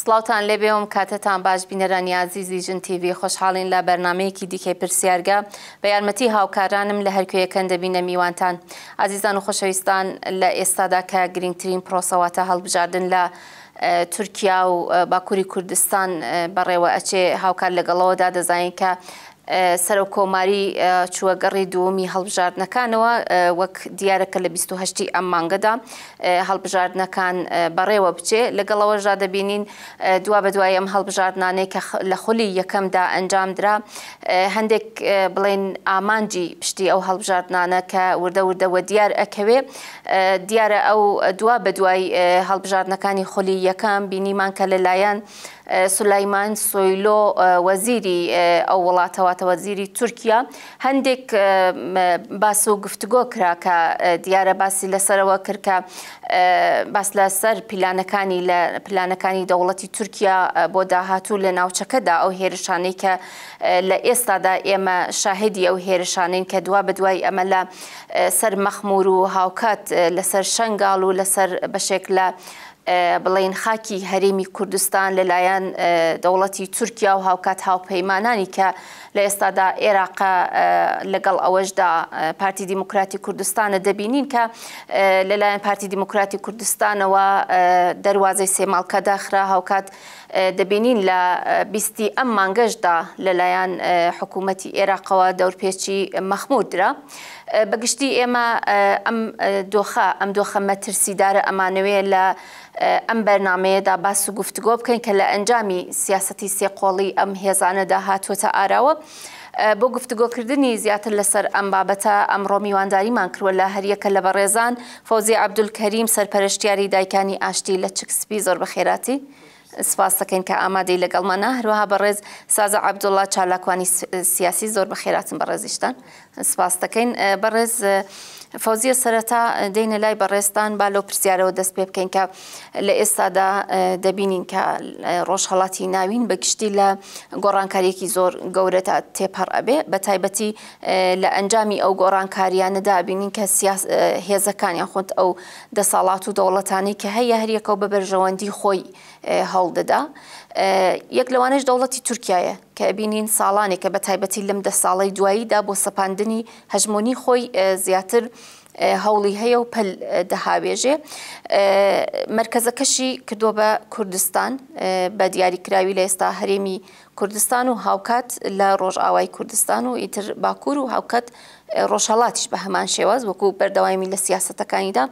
سلااوان لێبێوم کاتتان باش بینەرانیازی زیژن تیوی خۆشحاڵین لە بەرنمەیەکی دیکەی پرسیارگە بە یارمەتی هاوکارانم لە هەرکوێەکەن دەبینە میوانتان ئازیزان و خۆشەویستان لە ئێستادا کە گرنگترین پرۆسەواتە هەڵبژاردن لە تورکیا و باکووری کوردستان بەڕێوە ئەچێ هاوکار لەگەڵەوەدا دەزانین کە سەرۆ کۆماری چووە گەڕی دووەمی هەڵبژاردنەکانەوە وەک دیارەکە لە 28 ئەم مانگەدا هەڵبژاردنەکان بەڕێوە بچێ لەگەڵەوە ژا دەبینین دوا بە دوای ئەم هەڵبژاردنانەی کە لە خولی یەکەمدا ئەنجامدرا هەندێک بڵێن ئامانجی پشتی ئەو هەڵبژاردنانە کە وردە وردەوە دیار ئەکەوێ دیارە ئەو دوا بە دوای هەڵبژاردنەکانی خولی یەکەم بینیمان کە لەلایەن سولایمان سۆیلۆ وەزیری ئەو وڵاتەواتە وەزیری تورکیا هەندێک باس و گفتگۆ کراکە دیارە باسی لەسەرەوە کردکە باس لەسەر پیلانەکانی لە پلانەکانی دەوڵەتی تورکیا بۆ داهاتوو لە ناوچەکەدا ئەو هێرشانەی کە لە ئێستادا ئێمە شاهدی ئەو هێرشانین کە دوا بدوای ئەمە لە سەر مەخمور و هاوکات لەسەر شنگال و لەسەر بەشێک لە بڵێن خاکی هەرێمی کوردستان لەلایەن دەوڵەتی تورکیا و هاوکات هاوپەیمانانی کە لە ئێستادا عێراق لەگەڵ ئەوەشدا پارتی دیموکراتی کوردستانە دەبینین کە لەلایەن پارتی دیموکراتی کوردستانەوە دەواازەی سێماڵکە داخرا هاوکات دەبینین لە بیستی ئەم مانگەشدا لەلایەن حکوومەتی عێراقەوە دەورپێکی مەخمودرا. بەگشتی ئێمە ئەم دۆخە ئەم دۆخە مەترسیدارە ئەمانەوەیە لە ئەم بەرنمەیەدا باس و گفتگۆ بکەین کە لە ئەنجامی سیاستی سێقۆڵی ئەم هێزانەدا هاتوۆتە ئاراوە بۆ گفتگۆکردنی زیاتر لەسەر ئەم بابەتە ئەمڕۆ میوانداریمان کردوە لە هەریەکە لە بەڕێزان فەوزی عبدولکەریم سەرپەرشتیاری دایکانی ئاشتی لە چکسپی زۆر بەخێراتی. سپاس دەکەین کە ئامادەی لەگەڵمانە هەروەها بەڕێز سازە عبدوڵڵا چالاکوانی سیاسی زۆر بەخێراتن بەڕێزیشتان سپاس دەکەین بەڕێز فەوزیە سەرەتا دێنە لای بەڕێستان با لەو پرسیارەوە دەست پێ بکەین کە لە ئێستادا دەبینین کە ڕۆژهڵاتی ناوین بە گشتی لە گۆڕانکاریەکی زۆر گەورە تا تێپەڕ ئەبێ بە تایبەتی لە ئەنجامی ئەو گۆڕانکاریانەدا بینین کە هێزەکانیان خۆت ئەو دەساڵات و دەوڵەتانی کە هەیە هەریەکەەوە بە بەرژەوەندی خۆی هەڵدەدا. یەک لەوانش دەوڵەتی تورکایە کە بینین ساڵانێکە بە تایبەتی لەم دە ساڵی دواییدا بۆ سەپاندنی هەژمۆنی خۆی زیاتر هەوڵی هەیە و پل دەهاوێژێ مرکزەکەشی کردو بە کوردستان بە دیاریکراوی لە ئێستا هەرێمی کوردستان و هاوکات لە ڕۆژئاوای کوردستان و ئیتر باکوور و هاوکات ڕۆژهڵاتیش بە هەمان شێواز وەکو بەردەوایمی لە سیاستەکانیدا.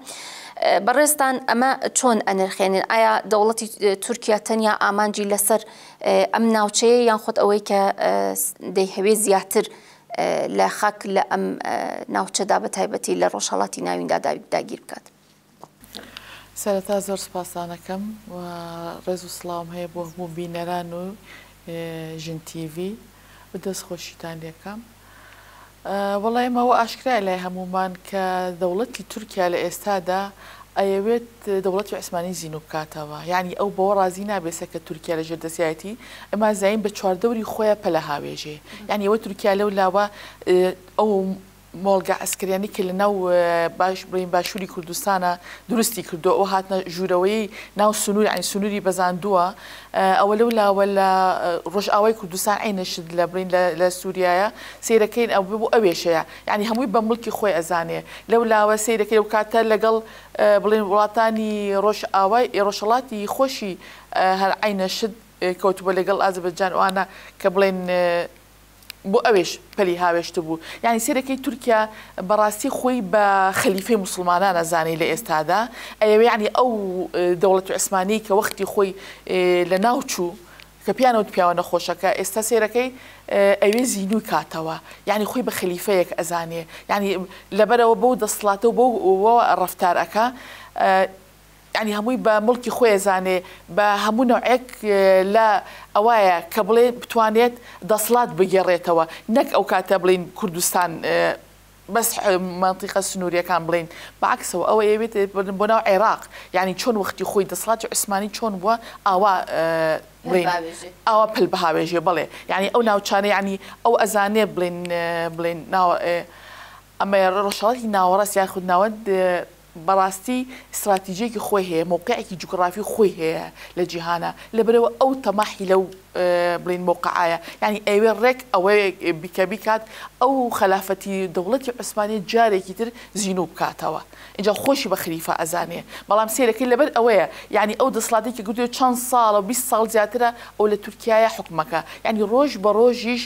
بەڕێستان ئەمە چۆن ئەنرخێنن ئایا دەوڵەتی تورکیا تەنیا ئامانجی لەسەر ئەم ناوچەیە یان خۆت ئەوەی کە دەیهوێ زیاتر لە خەک لە ئەم ناوچەدا بە تایبەتی لە ڕۆژهڵاتی ناویندا داگیر بکات. سەرەتا زۆر سپاسانەکەم و ڕێز و سلام هەیە بۆ هەموو بینەران و ژنتیوی و دەستخۆشیتان لەکەم. وڵای ئەمەوە ئاشکرای لای هەمومان کە دەوڵەتی تورکیا لە ئێستادا ئەیەوێت دەوڵەتی عسمانی زیین و بکاتەوە یعنی ئەو بۆ ڕازی نابێسە کە تورکیا لە ژێر دەسیایەتی ئەمە زین بە چواردەوری خۆیان پەلە هاوێژێ یعنی ئەوە تورکیا لەو لاوە ئەو مۆلگە ئەسکرێنی کە لە ناو باش بڵین باشووری کوردستانە دروستی کردو ئەو هاتنە ژوورەوەی ناو سنووری ئەین سنووری بەزاندووە ئەوە لەو لاوە لە ڕۆژئاوای کوردستان عینەشت لە بڵین لە سووریایە سیرەکەین ئەو ببوو ئەوێشەیە ینی هەمووی بە ملکی خۆی ئەزانێ لەو لاوە سیرەکەی و کاتە لەگەڵ بڵین وڵاتانی ڕۆژ ئاوای ڕۆژەڵاتی خۆشی هەر عینەشت کەوتوبە لەگەڵ ئازبجان وانە کە بڵێن بۆ ئەوێش پەلی هاوێشت بوو یعنی سیرەکەی تورکیا بەڕاستی خۆی بە خەلیفەی مسلمانان نەزانانی لە ئێستادا ئەوێ ینی ئەو دەوڵەت عسمانی کە وەختی خۆی لە ناوچوو کە پیانەوت پیاوە نەخۆشەکە ئێستا سێرەکەی ئەوێ زیینوی کاتەوە یعنی خۆی بە خەلیفەیەک ئەزانێ ینی لەبەرەوە بەو دەسڵاتە و بۆ ڕفتارەکە ینی هەمووی بە مڵکی خۆی زانێ بە هەموو نوعێک لە ئەوایە کە بڵێ بتوانێت دەسڵات بگێڕێتەوە نەک ئەو کاتە بڵین کوردستان بەس منتیقە سنووریەکان بڵین باکسەوە ئەوە ئەوێت بۆ ناو عێراق ینی چۆن وەختی خۆی دەسڵاتی عسمانی چۆن بووە ئاوا بڵین ئەوە پل بەهاوێژێ بڵێ ینی ئەو ناوچانە ینی ئەو ئەزانێ بڵین بڵین ناوە ئەمە ڕۆژەڵەتی ناوەڕاست یاخود ناوەند بەڕاستی استراتیژێکی خۆی هەیە موقعێکی جوگرافی خۆی هەیە لە جیهانە لەبەرەوە ئەو تەماحی لەو بڵین بۆ قعاە ینی ئەوێ ڕێک ئەوەیە بیکە بیکات ئەو خلافەتی دەوڵەتی عوسمانی جارێکی تر زیین و بکاتەوە اینجا خۆشی بە خریفە ئەزانێ بەڵام سیرەکەی لەبەر ئەوەیە ینی ئەو دەسڵاتێکی گوتێ چەند ساڵە و 20 ساڵ زیاترە ئەو لە تورکایە حکومەکە ینی ڕۆژ بە ڕۆژیش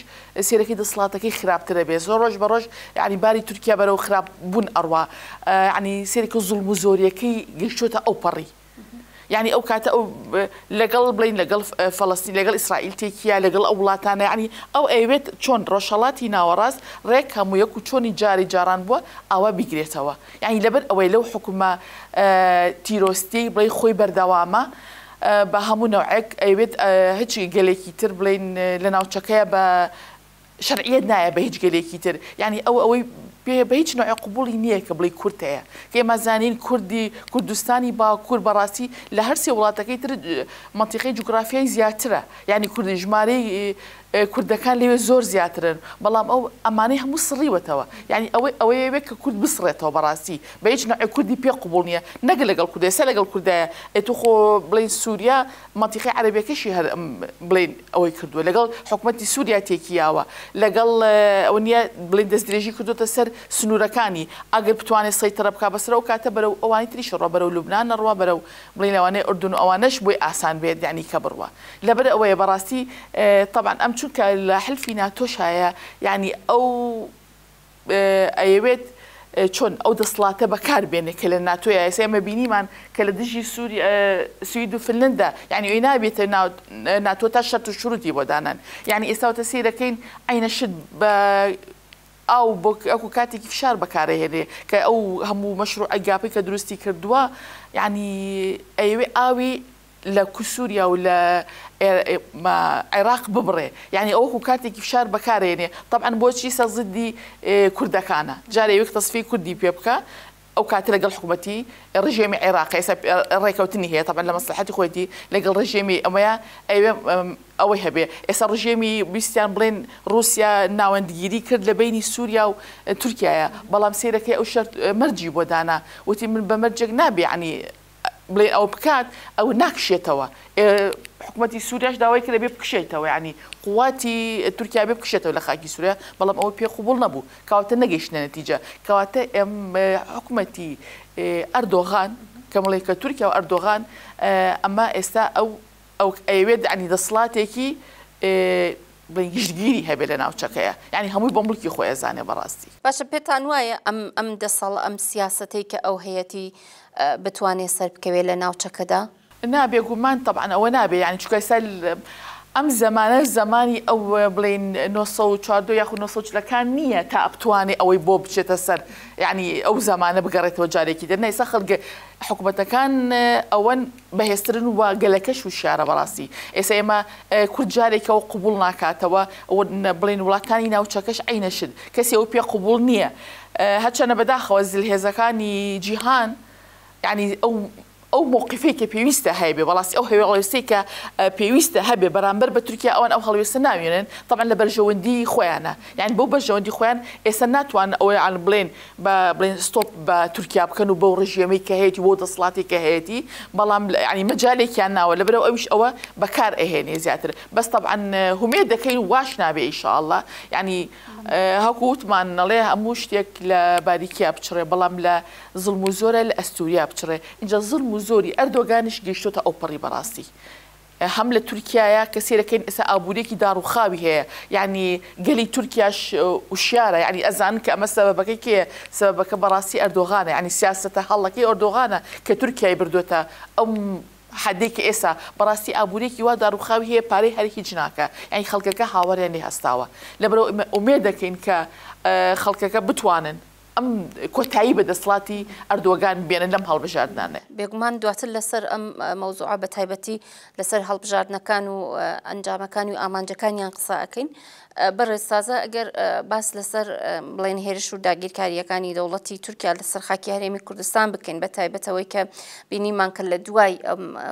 سیرەکەی دەسڵاتەکەی خراپترە بێ زۆر ڕۆژ بە ڕۆژ ینی باری تورکیا بەرەو خراپ بوون ئەڕوا ینی سیرەکە زوڵ و زۆریەکەی گەشتوتە ئەو پەڕی یعنی ئەو کاتە ئەو لەگەڵ بڵین لەگەڵ فەلستی لەگەڵ ئیسرائیل تێکیە لەگەڵ ئەو وڵاتانە ینی ئەو ئەوێت چۆن ڕۆژەڵاتی ناوەڕاست ڕێک هەموو یەک و چۆنی جاری جاران بووە ئەوە بیگرێتەوە یعنی لەبەر ئەوەی لەو حکومە تیرۆستی بڵی خۆی بەردەوامە. بە هەموو نەوعێک ئەوێت هەچی گەلێکی تر بڵین لە ناوچەکەیە بە شەرعیت نایە بە هیچ گەلێکی تر ینی ئەو ئەوەی بە هیچ نوع قوبولی نییە کە بڵی کورتەیە کە ئێمە زانین کوردی کوردستانی با کورد بەڕاستی لە هەرسی وڵاتەکەی تر منتیقی جوگرافیای زیاترە ینی کوردی ژمارەی کوردەکان لەوێ زۆر زیاترن بەڵام ئەو ئەمانەی هەموو سڕیوەتەوە یعنی ئەوەی ئەوەیەوێت کە کورد بسڕێتەوە بەڕاستی بە هیچ نوع کوردی پێ قوبول نیە نەگە لەگەڵ کوردی سە لەگەڵ کوردایە ئێتو خۆ بڵین سووریا مەتیقی عربەکەشی هەر بڵین ئەوەی کردووە لەگەڵ حکوومەتتی سووریا تێکیاوە لەگەڵ ئەو نیە بڵین دەستدرێژی کردوتە سەر سنوورەکانی ئەگەر بتوانێت سەیتەرە بک بەسرە و کاتە بەرە و ئەوانی تریش ڕۆ بەرە و لوبناان نەڕوا بەرە و بڵین لەوانەیە ئردون ئەوانەش بۆی ئاسان بێت دانی کە بڕوە لەبەر ئەوەیە بەڕاستی طبعا ئەم چون شنكا لحلفينا توشايا يعني أو آه، أيبيت چۆن آه، ئەو دەسڵاتە بەکار بێنێ کە لە ناتۆی ئایس ئێمە بینیمان کە لە دژی سووری آه، سوید و فلندا یعنی يعني ئەوی نابێتە ناتو تا شەت و شروعی بۆدانان یعنی يعني ئێستاوتە سیرەکەین ئاینە شت بە او بۆ ئەکو کاتێکی فشار بەکارەهێنێ کە ئەو هەموو مەشروع ئەگاپی کە دروستی کردووە یعنی يعني ئەوێ أيوة، ئاوی كسوريا ولا إيه، إيه، عراق ببره يعني اوكو كاتي كيف شار يعني طبعا بوشي ضدي إيه، كردكانا جاري يختص في كردي بيبكا او كاتي لقى حكومتي العراقي عراقي الريكوتني هي طبعا لمصلحتي خويتي لقى الرجيم اميا او هبه اس الرجيم بيستان بلين روسيا ناوندگیری کرد لبینی سوریا و ترکیه بلام سیرکی او شرط مرجي بودانا وتی من نابي يعني بڵێ ئەو بکات ئەو ناکشێتەوە حکوومەتتی سووریاش داوای کرد بێ بکشێتەوە ینی قواتی تورکیا بێ بکشێتەوە لە خاکی سووریا بەڵام ئەو پێ قوبول نەبوو کاوتە نەگەیشتە نەتیجە کەواتە ئەم حکوومەتتی ئەردۆغان کەمڵێ کە تورکیا و ئەردۆغان ئەمە ئێستا ئەو ئەو ئەوێت عنی دەسڵاتێکی گشتگیری هەبێ لە ناوچەکەیە ینی هەمووی بۆ ملکی خۆی زانێ بەڕاستی باشە پێتان وایە ئەم ئەم دەسەڵ ئەم سیاستەی کە ئەو هەیەی بتوانێ سەر بکەوێت لە ناوچەکەدا نابێ گومان طبعا ئەوە نابێ یعنی او سەر ئەم زمانە زمانی ئەو بڵین 1940 یاخود 1940ەکان نییە تا ئەبتوانێ ئەوەی بۆ بچێتە سەر یعنی ئەو زمانە بگەڕێتەوە جارێکی دەرنای سە خەڵگە حکوومەتەکان ئەوەن بەهێسترن و گەلەکەش و شارە بەڕاستی ئێسا ئێمە کورد جارێکەوە قوبول ناکاتەوە بڵین وڵاتانی كسي عینەشت کەسی ئەو پێ أنا انا هەچەنە بەداخەوە زلهێزەکانی جيهان يعني او او موقفي كي بيويستا هيبي بلاس او هي آه، ولاسيكا بيويستا هيبي برامبر بتركيا او او خلوي سناوين يعني طبعا دي خوانا يعني بو برجون دي خوان اسنات وان او عن بلين با بلين ستوب تركيا كانوا بو رجيمي كهيتي بو دصلاتي كهيتي بلام يعني مجالي كان ولا برو اوش او بكار اهيني زيادة بس طبعا هم آه، يدكين واش نبي ان شاء الله يعني هەکووتمان نەڵێ هەموو شتێک لە باریکیا بچڕێ بەڵام لە زلم و زۆرە لە ئەستوریا بچڕێ اینجا زلم و زۆری ئەردۆگانش گەیشتۆتە ئەوپەڕی بەڕاستی. هەم لە تورکایە کە سێرەکەین ئێستا ئابوورێکی داڕوخاوی هەیە یعنی گەلی تورکیاش وشارە ینی ئەزان کە ئەمە سەبەکەی کێ سەبەکە بەڕاستی ئەردۆغانە ینی سیاستە هەڵەکەی ئۆردۆغانە کە تورکای بردوێتە ئەم حدێکی ئێسا بەڕاستی ئابوورێکی وا داروخاوی هەیە پارەی هەرێکی جناکە ئەین خەڵکەکە هاوەریانی هەستاوە لە بەرەو ئومێ دەکەین کە خەڵکەکە بتوانن ئەم کۆتایی بەدەسڵاتی ئەردوەگان بێنن لەم هەڵبژاردنانە بێگومان دواتر لەسەر ئەم مەوزوع بە تایبەتی لەسەر هەڵبژاردنەکان و ئەنجامەکان و ئامانجەکانیان قساکەین بەڕێسازە ئەگەر باس لەسەر بڵێن هێرش و داگیرکاریەکانی دەوڵەتی تورکیا لەسەر خاکی هەرێمی کوردستان بکەین بە تایبەتەوەی کە بینیمانکە لە دوای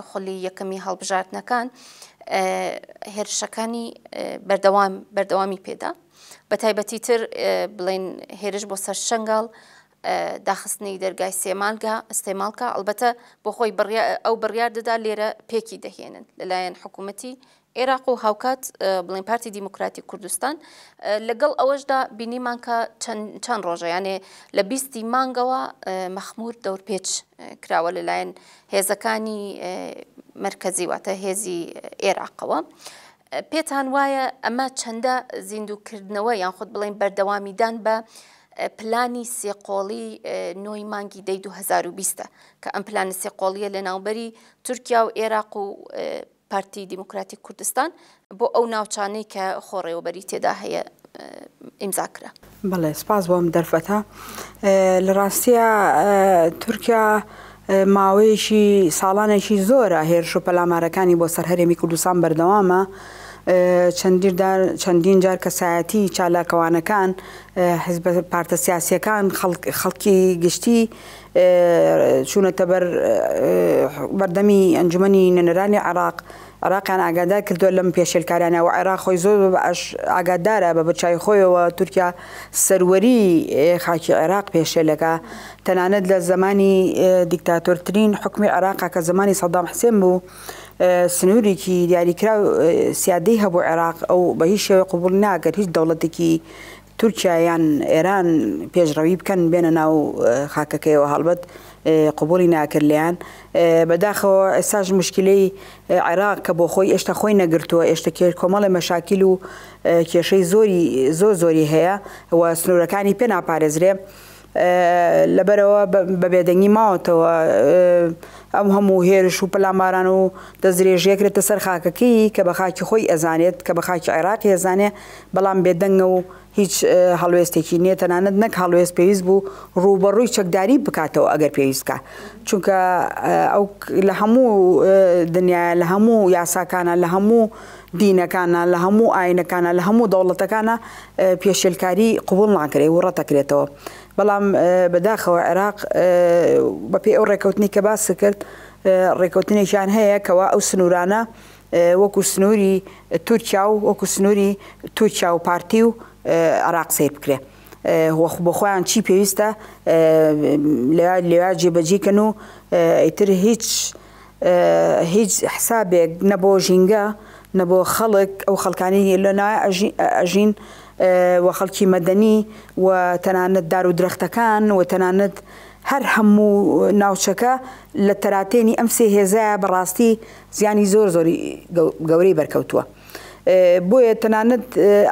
خۆلی یەکەمی هەڵبژاردنەکان هێرشەکانی بەردەوامی پێدا بە تایبەتی تر بڵێن هێرش بۆ سەر شنگال داخستنی دەرگای سێمانگە ئستێمالکە ئەلبەتە بۆ خۆی ئەو بڕیار دەدا لێرە پێکی دەهێنن لەلایەن حکوومەتی عێراق و هاوکات بڵین پارتی دیموکراتی کوردستان لەگەڵ ئەوەشدا بینیمان کە چەند ڕۆژە یانێ لە بیستی مانگەوە مەخمور دەور پێچ کراوە لەلایەن هێزەکانی مرکزی واتە هێزی عێراقەوە. پێتان وایە ئەمە چەندە زیندوکردنەوە یان خودت بڵین بەردەوامیدان بە پلانی سێقۆڵی نۆی مانگی دەی 2020 کە ئەم پلانە سێقۆڵیە لە ناوبەری تورکیا و عێراق و پارتی دیموکراتی کوردستان بۆ ئەو ناوچانەی کە خۆڕێوەبەری تێدا هەیە ئیمزاکرا بڵێ سپاس بۆم دەرفەتە لە ڕاستیە تورکیا ماوەیەشی ساڵانێکی زۆرە هێرش و پەلامارەکانی بۆ سەر هەرێمی کوردستان بەردەوامە چەندین جار کەسایەتی چالاکەوانەکان حزب پارتە سیاسیەکان خەڵکی گشتی چوونەتە بەر بەردەمی ئەنجومی نەنەرانی عراق عراقیان ئاگادار کردو لەم پێشلکارانەوە عێراق خۆی زۆر بەش ئاگادارە بە بچای خۆیەوە تورکیا سەروەری خاکی عێراق پێشێلەکە تەنانەت لە زمانی دیکتاتۆرترین حکمی عراقا کە زمانی سەدام حسێن بوو. سنوورێکی دیاریکرا سیادەی هەبوو عێراق ئەو بە هیچ شێوە قوبول ناگەر هیچ دەوڵەتێکی تورکیایان ئێران پێشڕەوی بکەن بێنە ناو خاکەکەیەوە هەڵبەت قوبولی ناکردلیان بەداخەوە ئێساژ مشکلەی عێراق کە بۆ خۆی ئێشتا خۆی نەگرتووە ئێشتا کێر کۆمەڵی مەشاکیل و کێشەی زۆری زۆر زۆری هەیە و سنوورەکانی پێ ناپارێزرێ لەبەرەوە بە بێدەنگی ماوەتەوە ئەم هەموو هێرش و پلاماران و دەزرێژەکرێتە سەر خاکەکەی کە بە خاکی خۆی ئەزانێت کە بە خاکی عێراقی ئەزانێ بەڵام بێدەنگە و هیچ هەڵوێستێکی نییە تەنانەت نەک هەڵوێست پێویست بوو ڕوبەڕووی چەکداری بکاتەوە ئەگەر پێویستکە چونکە ئەو لە هەموو دنیا لە هەموو یاساکانە لە هەموو دینەکانە لە هەموو ئاینەکانە لە هەموو دەوڵەتەکانە پێشێلکاری قوبڵ ناکرێت و ڕەتەکرێتەوە. بەڵام بەداخەوە عێراق بە پێی ئەو ڕێکەوتنی کە باس کرد ڕێکەوتنێکیان هەیە کەوا ئەو سنوورانە وەکو سنووری تورکیا و وەکو سنووری تورکیا و پارتی و عراق سیر بکرێ. بۆ خۆیان چی پێویستە لێوا جێبەجیکەن و ئیتر هیچ هیچ حسابێک نەبۆ ژینگە نەبۆ خەڵک ئەو خەڵکانی لە نایە ئەژین و خەڵکی مەدەنی و تەنانەت دار و درەختەکان و تەنانەت هەر هەموو ناوچەکە لە تەراتێنی ئەم سێ هێزای بەڕاستی زیانی زۆر زۆری گەورەی بەرکەوتووە. بۆیە تەنانەت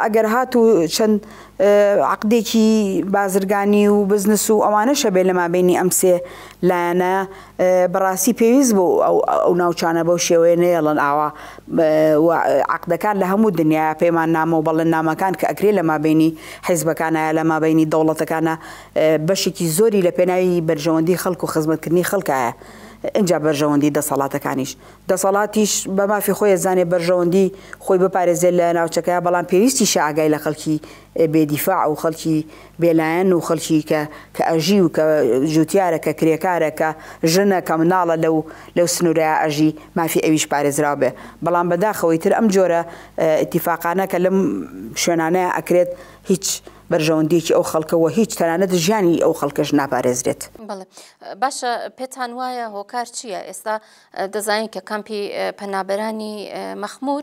ئەگەر هات و چەند عقدێکی بازرگانی و بزنس و ئەوانە شەبێ لە مابینی ئەمسێ لایەنە بەڕاستی پێویست بۆ ئەو ناوچانە بەو شێوەیە نێڵەن ئاوا عقدەکان لە هەموو دنیا پەیمان نامە و بەڵێن نامەکان کە ئەکرێ لە مابینی حیزبەکانە لە مابینی دەوڵەتەکانە بەشێکی زۆری لە پێناوی بەرژەوەندی خەڵک و خزمەتکردنی خەڵکایە. اینجا بەرژەوەندی دەسەڵاتەکانیش دەسەڵاتیش بە مافی خۆی زانێ بەرژەوەندی خۆی بپارێزێت لە ناوچەکەی بەڵام پێویستی شعگای لە خەڵکی بێدیفاع و خەڵکی بێلایەن و خەڵکی کە کە ئەژی و کە جوتیارە کە کرێکارەکە ژنە کە مناڵە لەو لەو سنووریا ئەژی مافی ئەویش پارێزرا بێ بەڵام بەداخەوەی تر ئەم جۆرە اتیفاقانە کە لەم شوێنانەیە ئەکرێت هیچ بەرژەوەندێکی ئەو خەڵکەوە هیچ تەنانەت ژیانی ئەو خەڵکەش ناپارێزرێت باشە پێتان وایە هۆکار چییە ئێستا دەزانین کە کامپی پەنابەرانی مەخمور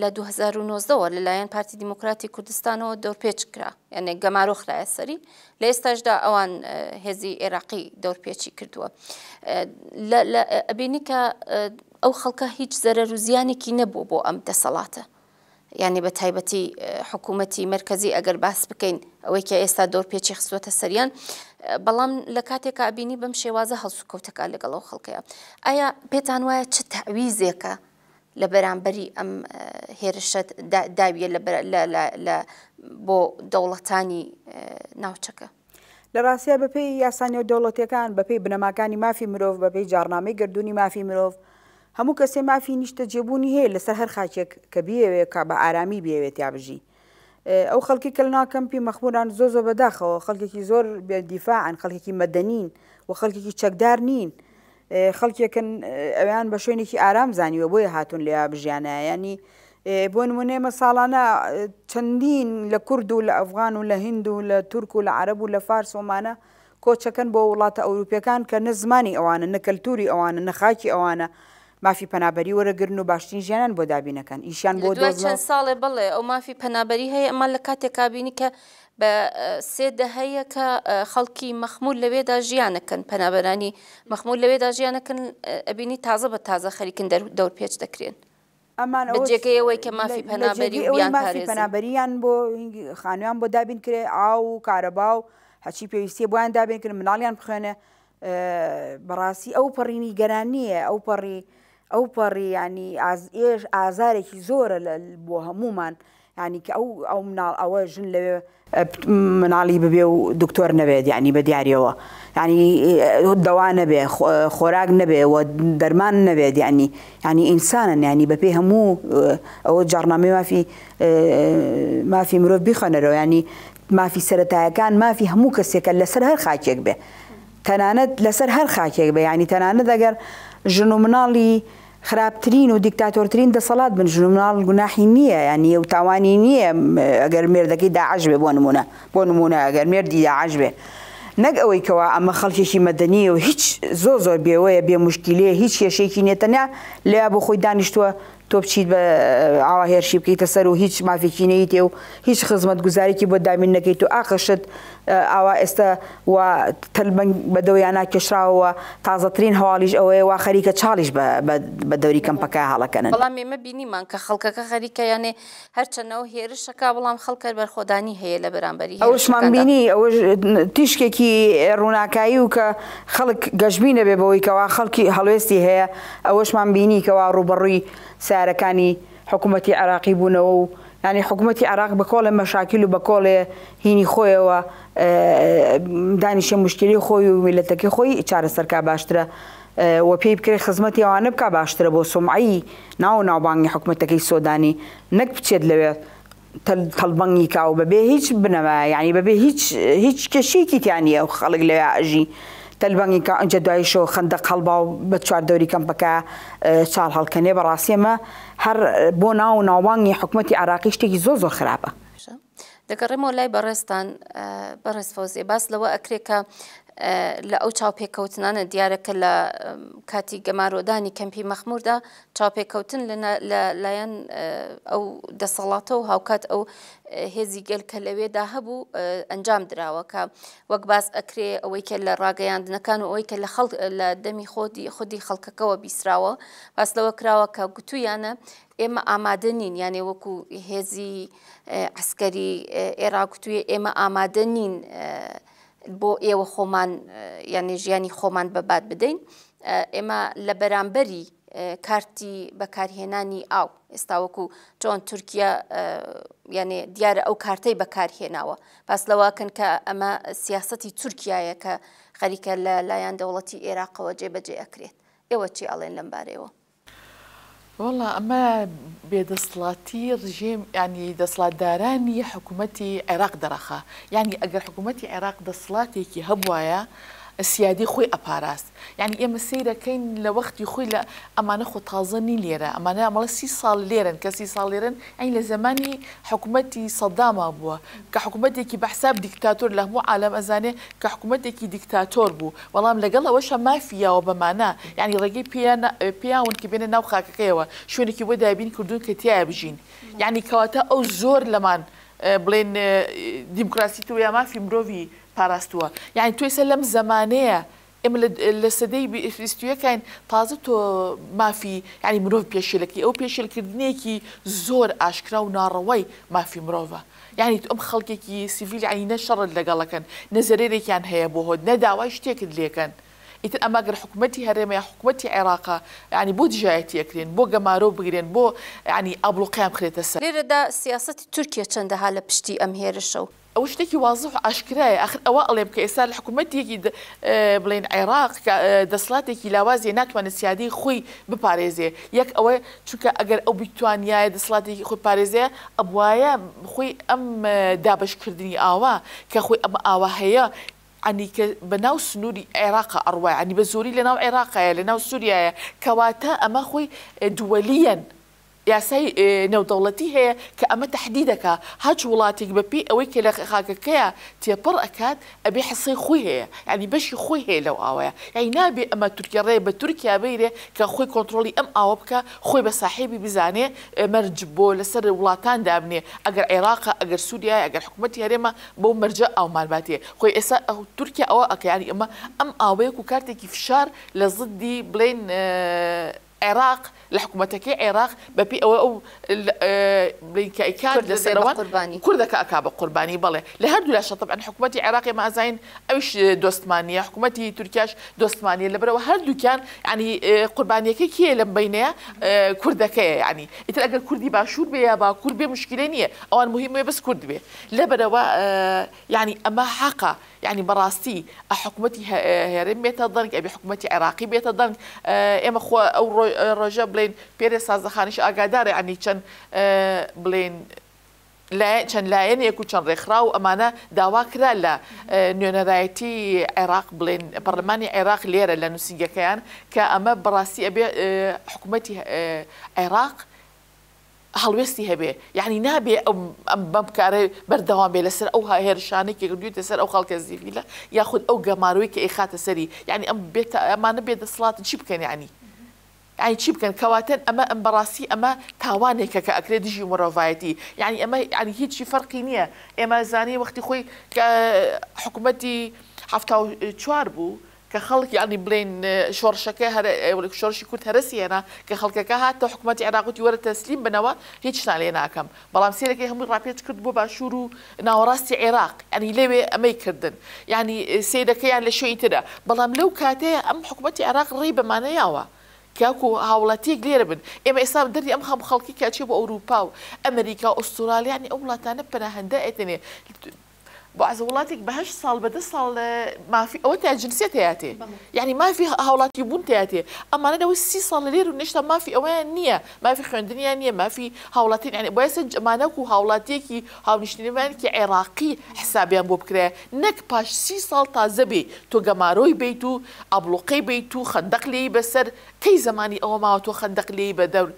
لە 2009ەوە لەلایەن پارتی دیموکراتی کوردستانەوە دەورپێچ کرا یعنی گەمارۆخرایە سەری لە ئێستاشدا ئەوان هێزی عێراقی دەورپێکی کردووە ئەبینی کە ئەو خەڵکە هیچ زەرە روزیانێکی نەبوو بۆ ئەم دەسەڵاتە یعنی بە تایبەتی حکوومەتی مرکزی ئەگەر باس بکەین ئەوەی کە ئێستا دۆر پێچی خستوەتە سەریان بەڵام لە کاتێکا بینی بەم شێوازە هەڵسو کەوتەکە لەگەڵەوە خەڵکەیە ئایا پێتان وایە چ تەویزێکە لە بەرامبەری ئەم هێرشت داویە بۆ دەوڵەتانی ناوچەکە لە ڕاستیا بەپی یاسانی و دەوڵەتەکان بەپی بنەماکانی مافی مرۆڤ بەپی جارنامەی گردردونی مافی مرۆڤ هەموو کەسێ مافی نیشتە جێبوونی هەیە لەسەر هەر خاچێک کە بێوێت کا بە ئارامی بێوێت یا بژی ئەو خەڵکی کە ناکەمپی مەخموران زۆ زۆ بەداخەوە خەڵکێکی زۆر دیفاعن خەڵکێکی مەدەنین و خەڵکێکی چەکدار نین خەڵکێکن ئەویان بە شوێنێکی ئارام زانیوە بۆیە هاتون لێ بژیانە ینی بۆ نمونێمە ساڵانە چەندین لە کورد و لە ئەفغان و لە هند و لە تورک و لە عرب و لە فارس ومانە کۆچەکەن بۆ وڵاتە ئەوروپیەکان کە نە زمانی ئەوانە نەکەلتوری ئەوانە نەخاکی ئەوانە مافی پەنابەری وەرەگرن و باشترین ژیانان بۆ دابینەکەن ئیشان بۆ چەند ساڵێ بڵێ ئەو مافی پەنابەری هەیە ئەمە لە کاتێک کابینی کە بە سێدەهەیە کە خەڵکی مەخمول لەوێدا ژیانەکەن پەنابەرانی مەخمول لەوێدا ژیانەکەن ئەبینی تازە بە تازە خەریکن دەور پێچ دەکرێن. ئەمانەوەی کە مافی پەنابەری پەنابەریان بۆ خانویان بۆ دابین کرێ ئاو و کارەبا و هەچی پێویستی بۆیان دابین کرد مناڵیان بخوێنە بەڕاستی ئەو پەڕینی گەرانیە ئەو پەڕی ئەو پەڕیانی ئێش ئازارێکی زۆرە بۆ هەمومان ینی کە ئەو ئەو مناڵ ئەوە ژن لەوێ مناڵی ببێ و دکتۆر نەبێت ینی بە دیارەوە ینی دەوا نەبێ خۆراک نەبێ و دەرمان نەبێت ینی ینی ئینسانن ینی بەپێ هەموو ئەوە جارنامەی مافی مافی مرۆڤ بیخەنەرەوە ینی مافی سەتایەکان مافی هەموو کەسێکە لەسەر هەر خاکێک بێ تەنانەت لەسەر هەر خاکێک بە ینی تەنانەت دەگەر ژن و مناڵی خراپترین و دیکتاتۆرترین دەسەڵات بن ژن و مناڵ گوناحی نییە ینی و تاوانی نییە ئەگەر مێردەکەی داعش بێ بۆ نمونە بۆ نمونە ئەگەر مێردی داعش بێ. نەک ئەوەی کەوا ئەمە خەڵکیێکی مەدەنیە و هیچ زۆ زۆر بێوەیە بێ مشکلەیە هیچ کێشێکی نێتەنیا لێ بۆ خۆی دانیشتووە تۆ بچیت بە ئاوا هێرشی بکەیتە سەر و هیچ مافیکینەی تێ و هیچ خزمەت گوزارێکی بۆ دامین نەکەیت و ئاخەشت ئاوا ئێستا تەلبنگ بە دەویانە کێشراوەوە تازەترین هەواڵیش ئەوەیە وا خەریکە چاڵیش بە دەوری کەمپەکە هەڵەکەن بەڵام ئێمە بینیمان کە خەڵکەکە خەریکە یانێ هەرچەنەوە هێرشەکە بەڵام خەڵکە بەرخۆدانی هەیە لە بەرامبەری ئەوشمان بینی ئەوە تیشکێکی ڕووناکایی و کە خەڵک گەشببینە بێ بەوەی کەوا خەڵکی هەڵوێستی هەیە ئەوەشمان بینی کەوا ڕوبڕووی سیارەکانی حکوومەتتی عراقی بوونەوە و ینی حکوومەتتی عراق بە کۆڵە مەشاکیل و بە کۆڵێ هینی خۆیەوە دانیشە مشکلی خۆی و میلەتەکە خۆی چارەسەرکا باشترە وە پێی بکرێت خزمەتی ئەوانە بکە باشترە بۆ سمعایی ناو ناوبانگی حکوومەتەکەی سۆدانی نەک بچێت لەوێت تەلبەنگی کاو بەبێ هیچ بنەوە ینی بەبێ هیچ هیچ کەشێکی تیانە ئەو خەڵک لەوێ ئەژی. تەلبەنگی ئەنجە دوایشەوە خندە قەڵبا و بە چواردەوری کەمپەکە چال هەڵکەنێ بەڕاستێمە هەر بۆ ناو ناوانگی حکوومەتتی عراقیشتێکی زۆ زۆر خراپە. دەگەڕێمەوە لای بەڕێستان بەڕێز فەوزی باس لەوە ئەکرێکە لە ئەو چاوپێککەوتنانە دیارەکە لە کاتی گەمارۆدانی کەمپی مەخموردا چاوپێککەوتن لایەن ئەو دەسەڵاتە و هاوکات ئەو هێزی گەلکە لەوێدا هەبوو ئەنجام دراوەکە وەک باس ئەکرێ ئەوەی کە لە ڕاگەیاندنەکان و ئەوەی کە لە خەڵ لە دەمی خۆدی خودی خەڵکەکەەوە بیسراوە باس لەوە کراوە کە گوتویانە ئێمە ئامادە نین یانێ وەکو هێزی عسکەری عێراکوتوی ئێمە ئامادە نین بۆ ئێوە خۆمان یانێ ژیانی خۆمان بەبات بدەین ئێمە لە بەرامبەری کارتی بەکارهێنانی ئاو ئێستا وەکو چۆن تورکیا یانێ دیارە ئەو کارتەی بەکارهێناوە پاس لەواکەن کە ئەمە سیاستی تورکایە کە خەریکە لە لایەن دەوڵەتی عێراقەوە جێبەجێ ئەکرێت ئێوە چی ئەڵێن لەمبارەوە والله اما بيد يعني سلاتي داراني حكومتي عراق درخة يعني أقر حكومتي عراق حکوومەتی عێراق كي هبوايا سیادی خوي أباراس يعني إما سيرة كين لوقت يخوي لا أما نخو تازەنی ليرة أما أنا أما ساڵ صال ليرة كسي صال ليرة يعني لزماني حكومتي صدامة بوا كحكومتي كي بحساب ديكتاتور له مو عالم ئەزانێ والله حکوومەتێکی الله وشا ما فيها ئەوەشە يعني رقي یعنی ڕێگەی پیاون کە بێنە كيوا شو شوێنێکی بۆ بين كردون كتياب جين يعني كواتا أو زور زۆر بلين بڵێن دیموکراسی ما في مروفي پاراستووە یعنی توێسە لەم زمانەیە ئمە لە سەدەی فیستویەکەین تازە تۆ مافی ینی مرۆڤ پێشلەکی ئەو پێشلکردنێکی زۆر ئاشکرا و ناڕەوەی مافی مرۆڤە یعنی ئەم خەڵکێکی سیڤیل عینە شەڕت لەگەڵەکەن نەزەرێکیان هەیە بۆ هۆت نەداوای شتێکت لێکەن. ئیتر ئەماگەر حکوومەتتی هەرێمە یا حکوومەتتی عێراقا ینی بۆ دژایەتیەکرێن بۆ گەمارۆ بگرێن بۆ ینی ئابلوقیان بخرێتە سەر لێرەدا سیاستی تورکیا چەندەها لە پشتی ئەم هێرشە و ئەو شتێکی وازح ئاشکرایە ئەخر ئەوە ئەڵێ بکە ئێستا لە حکوومەتێکی بڵێن عێراق دەسڵاتێکی لاوازیە ناتوانێت سیادی خۆی بپارێزێ یەک ئەوە چونکە ئەگەر ئەو بتوانیایە دەسڵاتێکی خۆی پارێزێ ئەبواە خۆی ئەم دابشکردنی ئاوا کە خۆی ئەمە ئاوا هەیە عنیکە بەناو سنووری عێراق ئەڕوای عنی بە زۆری لەناو عێراقایە لەناو سووریایە کەواتە ئەمە خۆی دووەلیەن. یاسای نەودەوڵەتی هەیە کە ئەمە تهدیدەکە هاچ وڵاتێک بەپی ئەوەی کە لە خاکەکەیە تێپڕ ئەکات ئەبێ حسەی خۆی هەیە ینی بەشی خۆی هەیە لەو ئاوەیە یعنی نابێ ئەمە تورکیا ڕێ بە تورکیا بەیرێ کە خۆی کۆنتترۆلی ئەم ئاوە بکە خۆی بە ساحێبی بزانێ مەرج بۆ لەسەر وڵاتان دابنێ ئەگەر عێراق ئەگەر سوودیا ئەگەر حکوومەت یارێمە بۆ مەرجە ئاومانباتێ خۆی ئێستا ئەو تورکیا ئەوە ئەکەیانی ئەمە ئەم ئاوەیە و کارتێکی فشار لە زدی بڵێن عێراق لحكومتك عراق ببي او او بلينك كان لسنوان كل ذكاء كاب قرباني بله لهردو لاش طبعا حكومتي عراقي ما زين اوش دوستمانيه حكومتي تركياش دوستمانيه لبرا وهردو كان يعني آه، قرباني كي كي لم بينها آه، كردك يعني انت اگر كردي باشور بيا با كرد مشكله نيه او المهم بس كرد بيه لبرا آه، يعني اما حقا يعني براستي حكومتي هرم تضنك ابي حكومتي عراقي بيتضنك اما خو او رجب بڵین پێرە سازەخانیش ئاگادارە ئەنی چەند بڵێن چەند لایەنێک و چەند ڕێکخرا و ئەمانە داوا کرا لە نوێنەرایەتی عێراق بڵێن پەرلمانی عێراق لێرە لە نووسنگەکەیان کە ئەمە بەڕاستی ئەبێ حکوومەتتی عێراق هەڵوێستی هەبێ یعنی نابێ بەم کارە بەردەوام بێ لەسەر ئەو هێرشانێکی دوێتە سەر ئەو خەڵکە زیویلە یاخود ئەو گەماروی کە ئەیخاتە سەری یعنی ئەم بێت ئەمانە بێدەسڵاتن چی بکەن ینی يعني چی بکەن كواتن اما امبراسي اما تاواني يعني كا کە ئەکرێ دژی مرۆڤایەتی یعنی ئەمە ینی هیچی فەرقی نییە ئێمە زانانی وەختی خۆی کە حکوومەتی هەفتا چوار بوو. کە خەڵکی ئەنی كنت هرسي انا شۆرشی کورت هەرسیێنا کە خەڵکەکە هاتە حکوومەتی عراقوتی وەرە تەسلیم بنەوە هیچتان لێ ناکەم بەڵام سێرەکە هەمووی ڕاپێت کرد بۆ باشوور و ناوەڕاستی عێراق ئەنی لەوێ يعني کردن ینی سێدەکەیان لە شوێی ترە بەڵام لەو کاتەیە ئەم حکوومەتی کاکو هاوڵەتی گلێرە بن اسلام ئێستا ام ئەم هەم خەڵکی کاچێ بۆ ئەوروپا و ئەمریکا ئوسترالیا ینی ئەو وڵاتانە پەنەهندە ئەتێنێ بعض ولاتك بۆ ئازە وڵاتێک بە هەش ساڵ بەدە ساڵ مافی ئەوە تاجنسیە تیاتێ یعنی مافی هاوڵاتی بوون تیاتێ ئەمانەوە سی ساڵ لێر و نشتا ما في نییە مافی خوێندنیان نییە مافی هاوڵاتین ینی بۆسە جمانەک و هاوڵاتێکی هاونیشتنیمانکی عێراقی حسابیان بۆ بکرێ نەک پاش سی ساڵ تازە بێ تۆ گەمارۆی بیت و ئابلوقی بیت و خندق لێ بەسەر کەی زمانی ئەوە ماوە تۆ خندق لێ بە دەور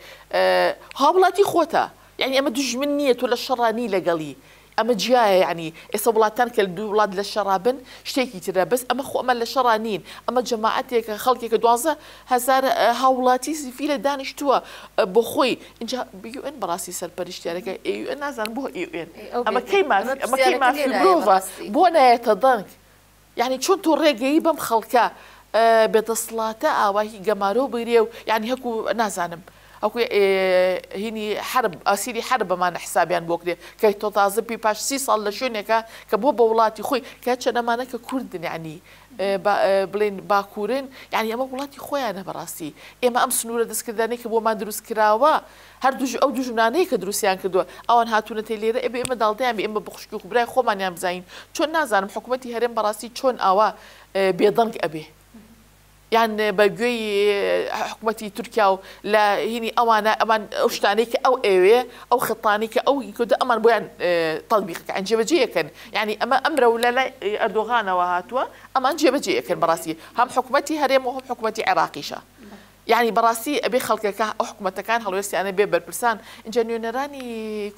هاوڵاتی آه، خۆتە یعنی يعني ئەمە دژمن نییە تۆ ولا شراني لقلي ئەمە جیایە یعنی ئێستا وڵاتان کە دوو وڵات لە شەرابن شتێکی ترە بەس ئەمە خۆ ئەمە لە شەڕ نین ئەمە جەماعاتێکە خەڵکێکە بيو إن براسي سر لە دانیشتووە بۆ إن اینجا بیUN بەڕاستی إن ئ نازان بۆ ئ ئەمە کەی مافی مرۆڤە بۆ نایەتە دەنگ یعنی چۆن تۆ ڕێگەی بەم خەڵکە بێتەسڵاتە ئاواهی گەمارۆ بگرێ بيريو يعني هكو نازانم. ئەوکوێ هینی حرب ئاسیری حرب بەمان حسابیان بۆ کرێ کە تۆ تازبی پاش سی ساڵ لە شوێنێکە کە بۆ بە وڵاتی خۆی کە چەنەمانە کە کوردنیانی بڵێن باکوورن یعنی ئەمە وڵاتی خۆیانە بەڕاستی ئێمە ئەم سنوورە دەستکردانێککە بۆمان دروست کراوە هەر دوژ ئەو دوژمانەیە کە دروستیان کردووە ئەوان هاتوونەتی لێرە ئەبێ ئمە داڵدەیان ئمە بخشکی و برای خۆمانیان بزین چۆن نازانم حکوومەتتی هەرێم بەڕاستی چۆن ئاوا بێدەنگ ئەبێ يعني بە گوێی اه، لا تورکیا اه، و لە هینی أو ئەمان او شتانەی او ئەو ئێوێ ئەو خەتانی کە ئەو کودە ئەمان بۆیان تەڵبیقەکەن جێبەجێەکەن ینی ئەمە ئەمرە و لە لای ئەردۆغانەوە هاتووە ئەمان جێبەجێەکەن بەڕاستی هەم حکوومەتتی هەرێم و هەم حکوومەتتی عێراقیشە. یعنی بەڕاستی كان خەڵکەکە انا بي هەڵوێستیانە بێ بەرپرسان اینجا نوێنەرانی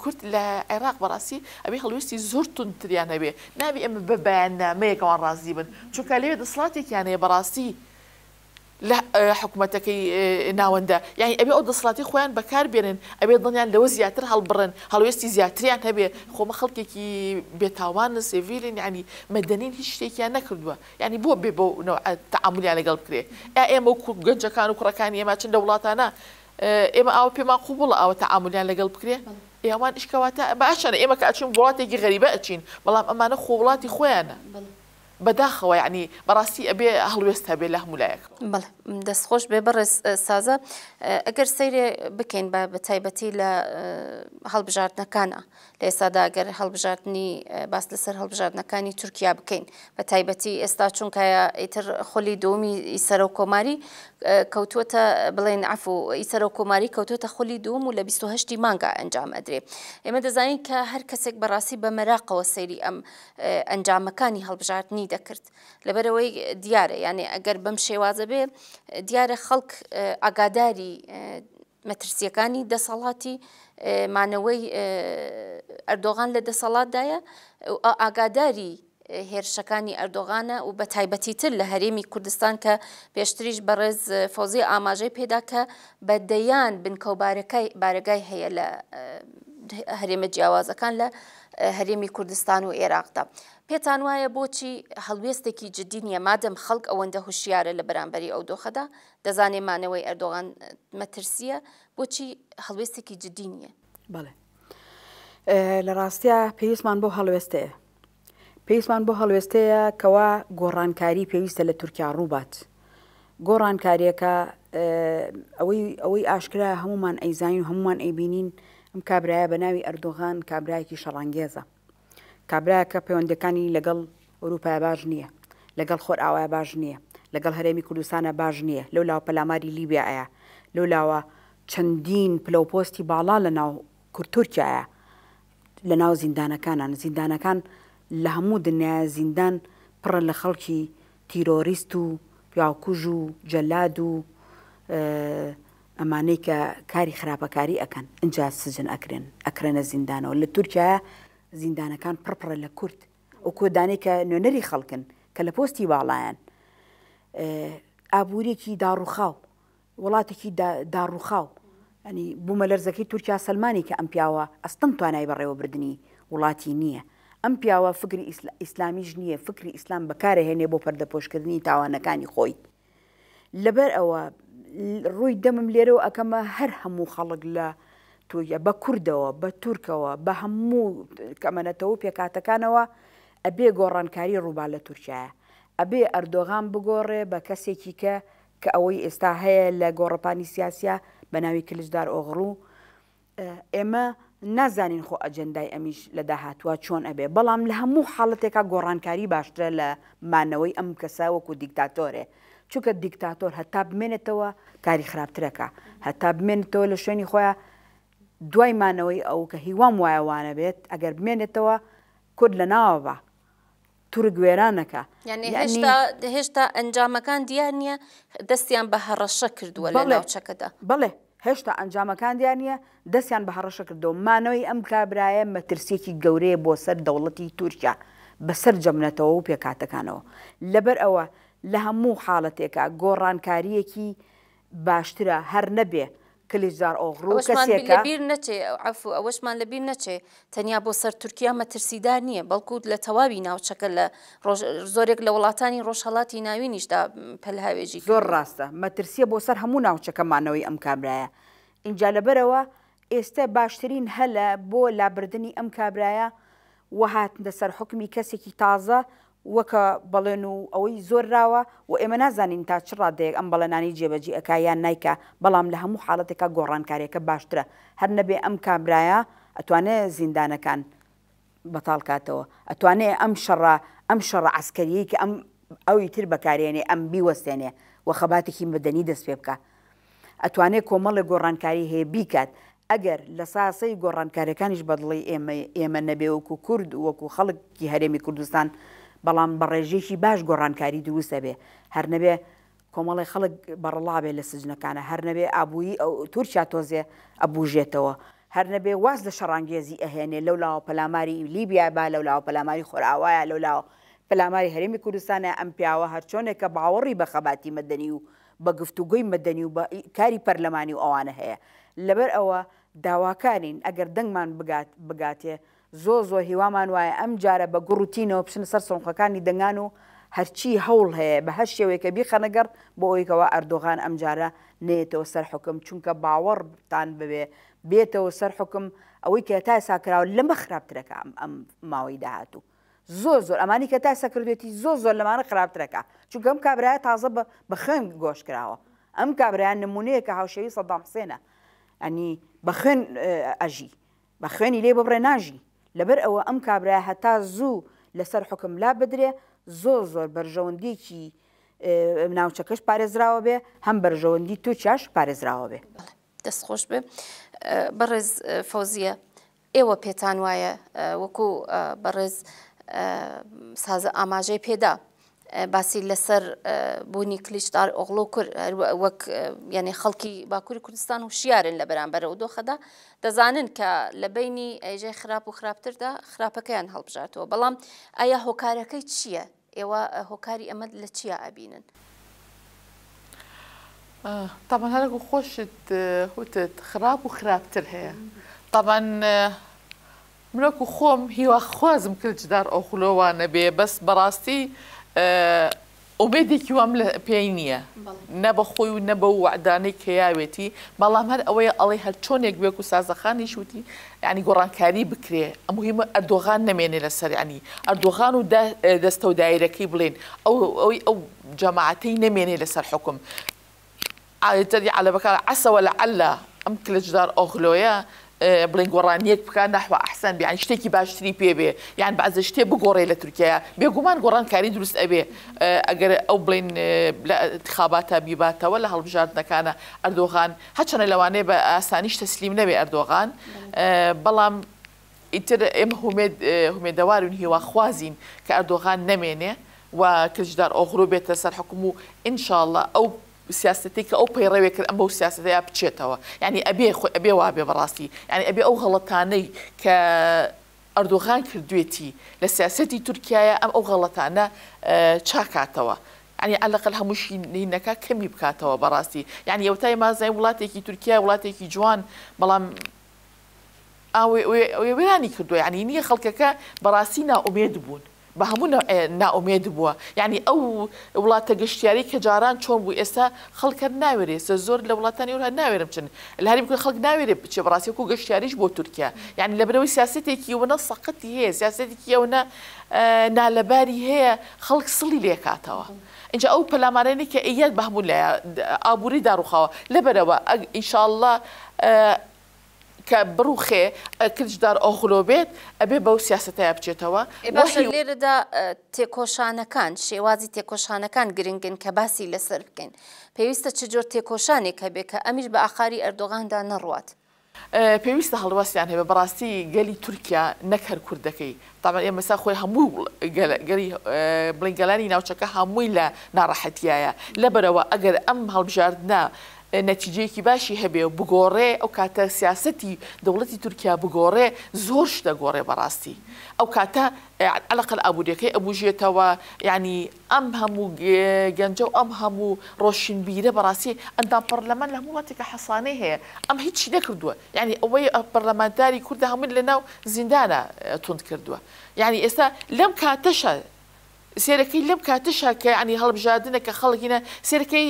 کورت لە عێراق بەڕاستی ئەبێ هەڵوێستی زۆر تونتریان هەبێ ناوی ئەمە بە بەیاننامەیەکەوان ڕازی بن چونکە لەوێ لە حکوومەتەکەی ناوەندە یعنی ئەبێ ئەو دەسڵاتی خۆیان بەکار بێنن ئەبێت دڵنیان لەوە زیاتر هەڵبڕن هەڵوێستی زیاتریان هەبێ خۆمە خەڵکێکی بێتاوانە سێڤیلین ینی مەدەنین هیچ شتێکیان نەکردووە یعنی بۆ بێ بۆ تەعاملیان لەگەڵ بکرێ ئێمە و گەنجەکان و کوڕەکانی ئێمە چنددە وڵاتانە ئێمە ئاو پێمان خوب بڵە ئەوە تەعاملیان لەگەڵ بکرێ. ئێوان شکەواتە باشە ئێمە کە ئەچین وڵاتێکی غەریبە ئەچین بەڵام ئەمانە خۆ وڵاتی خۆیانە. بەداخەوە یعنی بەڕاستی ئەبێ هەڵوێست هەبێ لە هەمولایەک دەستخۆش بێ بەڕێز سازە ئەگەر سەیرێ بکەین بە بەتایبەتی لە هەڵبژاردنەکانە لە ئێستادا ئەگەر هەڵبژاردننی باس لەسەر هەڵبژاردنەکانی تورکیا بکەین بە تایبەتی ئێستا چونکایە ئیتر خۆلی دومی ئیسەرە و کۆماری کەوتوتە بڵێن عفو ئیسەرە و کۆماری کەوتوتە خۆلی دوم و لە 28 مانگە ئەنجام ئەدرێ ئێمە دەزانین کە هەر کەسێک بەڕاستی بە مەراقەوە سەیری ئەم ئەنجامەکانی هەڵبژاردننی دەکرد لەبەرەوەی دیارە یعنی ئەگەر بەم شێوازە بێ دیارە خەڵک ئاگاداری مەترسیەکانی دەسەڵاتی مانەوەی ئەردۆغان لە دەسەڵاتدایە ئاگاداری هێرشەکانی ئەردۆغانە و بە تایبەتی تر لە هەرێمی کوردستان کە پێشتریش بەڕێز فۆزی ئاماژەی پێدا کە بە دەیان بنکەوبارەکەی بارگای هەیە لە هەرێمە جیاوازەکان لە هەرێمی کوردستان و عێراقدا. پێتان وایە بۆچی هەڵوێستێکی جدی نیە مادەم خەڵک ئەوەندە هوشیارە لە بەرامبەری ئەو دۆخەدا دەزانێمانەوەی ئەردۆغان مەترسیە بۆچی هەڵوێستێکی جدی نییە. بڵێ. لە ڕاستیا پێویستمان بۆ هەڵوێستەیە. پێویستمان بۆ هەڵوێستەیە کەوا گۆڕانکاری پێویستە لە تورکیا ڕووبات. گۆڕانکاریەکە ئەوەی ئەوەی ئاشکرا هەمومان ئەیزانین و هەمومان ئەیبینین ئەم کابراایە بە ناوی ئەردۆغان کابراایکی شەڕانگێزە کابراکە پەیوەندەکانی لەگەڵ ئەوروپای باش نییە لەگەڵ خۆر ئاوای باش نییە لەگەڵ هەرێمی کوردستانە باش نییە لەو لاوە پەلاماری لیبیایە لەو لاوە چەندین پلەپۆستی باڵا لە ناو کورتورکایە لە ناو زیندانەکانان زیندانەکان لە هەموو دنیا زیندان پڕە لە خەڵکی تیرۆریست و پیاکوژ و جەلاد و ئەمانەی کە کاری خراپەکاری ئەکەن اینجا سجن ئەکرێن ئەکرێنە زیندانەوە لە تورکیا زیندانەکان پڕپڕە لە کورت و کۆدانەی کە نوێنەری خەڵکن کە لە پۆستی باڵایەن ئابوورێکی داڕوخاو وڵاتێکی داڕوخاو ئەنی بوومە لەرزەکەی تورکیا سلمانی کە ئەم پیاوە ئەستن توانای بەڕێوە بردننی وڵاتی نییە ئەم پیاوە فکری ئیسلامیش نییە فکری ئیسلام بەکارە هێنێ بۆ پەردەپۆشکردنی تاوانەکانی خۆی لەبەر ئەوە ڕووی دەمم لێرەوە ئەەکەمە هەر هەموو خەڵک لە توە بە کوردەوە بە تورکەوە بە هەموو کەمەنەتەوە پێکاتەکانەوە ئەبێ گۆڕانکاری ڕووبا لە تورکایە ئەبێ ئەردۆغان بگۆڕێ بە کەسێکی کە کە ئەوەی ئێستا هەیە لە گۆڕپانی سیاسە بە ناوی کلشدار ئۆغڕوو ئێمە نازانین خۆ ئەجندای ئەمیش لە داهاتوە چۆن ئەبێ بەڵام لە هەموو حاڵەتێکا گۆڕانکاری باشترە لە مانەوەی ئەم کەسا وەکو دیکتاتۆرێ چونکە دیکتاتۆر هەتا بمێنێتەوە کاری خراپترەکە هەتا بمێنێتەوە لە شوێنی خۆیان دوایمانەوەی ئەو کە هیوام وایەوانە بێت ئەگەر بمێنێتەوە کورد لە ناوە بە تورگوێرانەکە هێشتا ئەنجامەکان دیار نییە دەستیان بە هەڕەشە کردووە لە ناوچەکەدا بڵێ هێشتا ئەنجامەکان دیار نییە دەستیان بە هەڕەشە کردەوە مانەوەی ئەم کابراایە مەترسێکی گەورەیە بۆ سەر دەوڵەتی تورکیا بەسەر جەمنەتەوە و پێکاتەکانەوە لەبەر ئەوە لە هەموو حاڵەتێکە گۆڕانکاریەکی باشترە هەر نەبێ کلیزار ئۆغڕۆ کەسێکبییر نەچێ ئەفو ئەوەشمان لەبیر نەچێ تەنیا بۆ سەر تورکیا مەترسیدار نییە بەڵکووت لە تەواوی ناوچەکە لە زۆرێک لە وڵاتانی ڕۆژهڵاتی ناوینیشدا پەلهاوێژی زۆر ڕاستە مەترسیە بۆ سەر هەموو ناوچەکەمانەوەی ئەم کابراایە اینجا لەبەرەوە ئێستا باشترین هەلە بۆ لابردننی ئەم کابراایە وهاتنە سەر حکمی کەسێکی تازە وەکە بڵێن و ئەوەی زۆر راوە و ئێمە نازانین تا چ ڕادەیەک ئەم بەڵێنانی جێبەجی ئەکایان نیکە بەڵام لە هەموو حاڵەتێکە گۆڕانکاریەکە باشترە هەر نەبێ ئەم کابرایە ئەتوانێت زیندانەکان بەتاڵکاتەوە ئەتوانێت ئەم شەڕ ئەم شەڕ عسکەریەیە کە ئەم ئەوی تر بەکارێنێ ئەم بیوەستێنێ و خەباتێکی مەدەنی دەست پێ بکە ئەتوانێت کۆمەڵی گۆڕانکاری هەیە بیکات ئەگەر لە ساسەی گۆڕانکاریەکانیش بەدڵی ئێمە ئێمە نەبێ وەکو کورد وەکو خەڵکی هەرێمی کوردستان بەڵام بە ڕێژێکی باش گۆڕانکاری دروستە بێ هەر نەبێ کۆمەڵی خەڵک بەڕڵابێ لە سزنەکانە هەر نەبێ ئابووی ئەو تورکیا تۆزێ ئەبوژێتەوە هەر نەبێ واز لە شەڕانگێزی ئەهێنێ لەو لاوە پەلاماری لیبیا با لەو لاوە پەلاماری خۆراوایە لەو لاوە پەلاماری هەرێمی کوردستانە ئەم پیاوە هەرچۆنێکە باوەڕی بە خەباتی مەدەنی و بە گفتوگوی مەدەنی و کاری پەرلەمانی و ئەوانە هەیە لەبەر ئەوە داواکارین ئەگەر دەنگمان بگاتێ زۆ زۆ هیوامان وایە ئەم جارە بە گوڕوتینەوە پشن سەر سنقەکانی دەنگان و هەرچی هەوڵ هەیە بە هەر شێوەیەکە بیخەنەگەر بۆ ئەویکەوە ئەردۆغان ئەم جارە نێتەوە سەر حکم چونکە باوەڕتان ببێ بێتەوە سەر حکم ئەوەی کە تا ساکراوە لەمە خراپترەکە ئەم ماوەی داهاتوو. زۆر زۆر ئەمانی کە تا سەکردێتی زۆر زۆر لەمانە خراپترەکە چونکە ئەم کابراە تازە بە خوێن گۆش کراوە ئەم کابرایان نمونەیە کە هاوشەوی سەدام حسێنە ئەنی بە خوێن ئەژی بە خوێنی لێ ببڕێ ناژی لەبەر ئەوە ئەم کابرا هەتا زوو لەسەر حکم لا بدرێ زۆر زۆر بەرژەوەندێکی ناوچەکەش پارێزراوە بێ هەم بەرژەوەندی تو چاش پارێزراوە بێ دەستخۆش بێ بەڕێز فەوزیە ئێوە پێتان وایە وەکو بەڕێز سازە ئاماژەی پێدا باسی لەسەر بوونی کلیشدار ئۆغڵۆ کرد وەک یعنی خەڵکی باکووری کوردستان و شیارن لە بەرامبەرەوە دۆخەدا دەزانن کە لە بینی ئەیژەی خراپ و خراپتردا خراپەکەیان هەڵبژاتەوە بەڵام ئایا هۆکارەکەی چییە؟ ئێوە هۆکاری ئەمە لە چیا ئابینن؟ طبعا هەرگو خۆشت خوتت خراپ و خراپتر هەیە طبعا مرۆک و خۆم هیوا خوازم کردجدار ئۆخلۆوانە بێ بەس بەڕاستی ئۆبێدێکی وام لە پێی نییە نە بە خۆی و نە بە وعددانەی کەیاوێتی بەڵام هەر ئەوەیە ئەڵێ هەر چۆنێک بێک و سازەخانی شووتی ینی گۆڕانکاری بکرێ ئەمهمە ئەردۆغان نەمێنێ لە سەرانی ئەردۆغان و دەستە و دایرەکەی بڵێن ئەو ئەوەی ئەو جەماعەتەی نەمێنێ لەسەر حکم ئاەتەری عە بەکار عسەوە لە عەلە ئەم کلجدار ئۆغلۆیە بڵین گۆڕانیەک بکە نەحوە ئەحسن بیان شتێکی باشتری پێبێ یان بەعز شتێ بگۆڕێ لە تورکیا بێگومان گۆڕانکاری دروست ئەبێ ئەگەر ئەو بڵین خاباتە بیباتەوە لە هەڵبژاردنەکانە ئەردۆغان هەچەنە لەوانەیە بە ئاسانیش تەسلیم نەبێ ئەردۆغان بەڵام ئیتر ئێمە هومێدەوارون هیواخوازین کە ئەردۆغان نەمێنێ و کرددار ئۆغرۆ بێتە سەر حکوم و ئینشاءله ئەو سیاستێک کە ئەو پەیڕەوێک کرد ئەم بەو سیاستەیە بچێتەوە ینی ئەبێ ئەبێ وابێ بەڕاستی ینی ئەبێ ئەو هەڵەتانەی کە ئەردوغان کردوێتی لە سیاستی تورکایە ئەم ئەو غەڵەتانە چاکاتەوە. ینی ئەلقل هەمووشی نینەکە کەمی بکاتەوە بەڕاستی یعنی ئەوتای مازای وڵاتێکی تورکیا وڵاتێکی جوان بەڵام ئەوێ وێرانی کردو ینی نییە خەڵکەکە بەڕاستی ناومێد بوون بە هەموو ناومێد بووە یعنی ئەو وڵاتە گەشتیاری کە جاران چۆن بوو ئێستا خەڵکە ناوێرێسە زۆر لە وڵاتانی وها ناوێرم چن لە هەری بکە خەڵک ناوێرێ بچێ بڕاستێک و گەشتیاریش بۆ تورکیا یعنی لە برەوەی سیاستێکی ونە سەقتی هەیە سیاستێکی ئەوە نالەباری هەیە خەڵک سڵی لێکاتەوە. اینجا ئەو پەلامانانی کە ئەیەت بەهمون لە ئابووری داڕوخەوە لەبەرەوە ئەگ ئینشاءله کە بڕوخێ کردجدار ئۆخلۆ بێت ئەبێ بەو سیاستەیە بچێتەوە لێرەدا تێکۆشانەکان شێوازی تێکۆشانەکان گرنگن کە باسی لەسەر بکەین پێویستە چ جۆر تێکۆشانێک هەبێ کە ئەمیش بە ئاخاری ئەردۆغاندا نەڕات. پێویستە هەڵوەستیان هەیە بە بەڕاستی گەلی تورکیا نەکەر کوردەکەی تامان ئێمەسا خۆی هەموو بڵنگەلانی ناوچەکە هەمووی لە ناڕەحەتیایە لەبەرەوە ئەگەر ئەم هەڵبژاردنا نەتیجەیەکی باشی هەبێ و بگۆڕێ ئەو کاتە سیاستی دەوڵەتی تورکیا بگۆڕێ زۆر شتە گۆڕێ بەڕاستی ئەو کاتە عەقل ئابوودەکەی ئەبوژێتەوە ینی ئەم هەموو گەنجە و ئەم هەموو ڕۆشنبیرە بەڕاستی ئەندام پەرلەمان لە هەموو وڵاتێکە حەسانەی هەیە ئەم هیچی نەکردووە ینی ئەوەی پەرلەمانتاری کووردە هەمن لە ناو زیندانە تند کردووە ینی ئێستا لەم کاتەشە سێرەکەی لەم کاتشا کە ئەنی هەڵبژادنە کە خەڵگینە سێرەکەی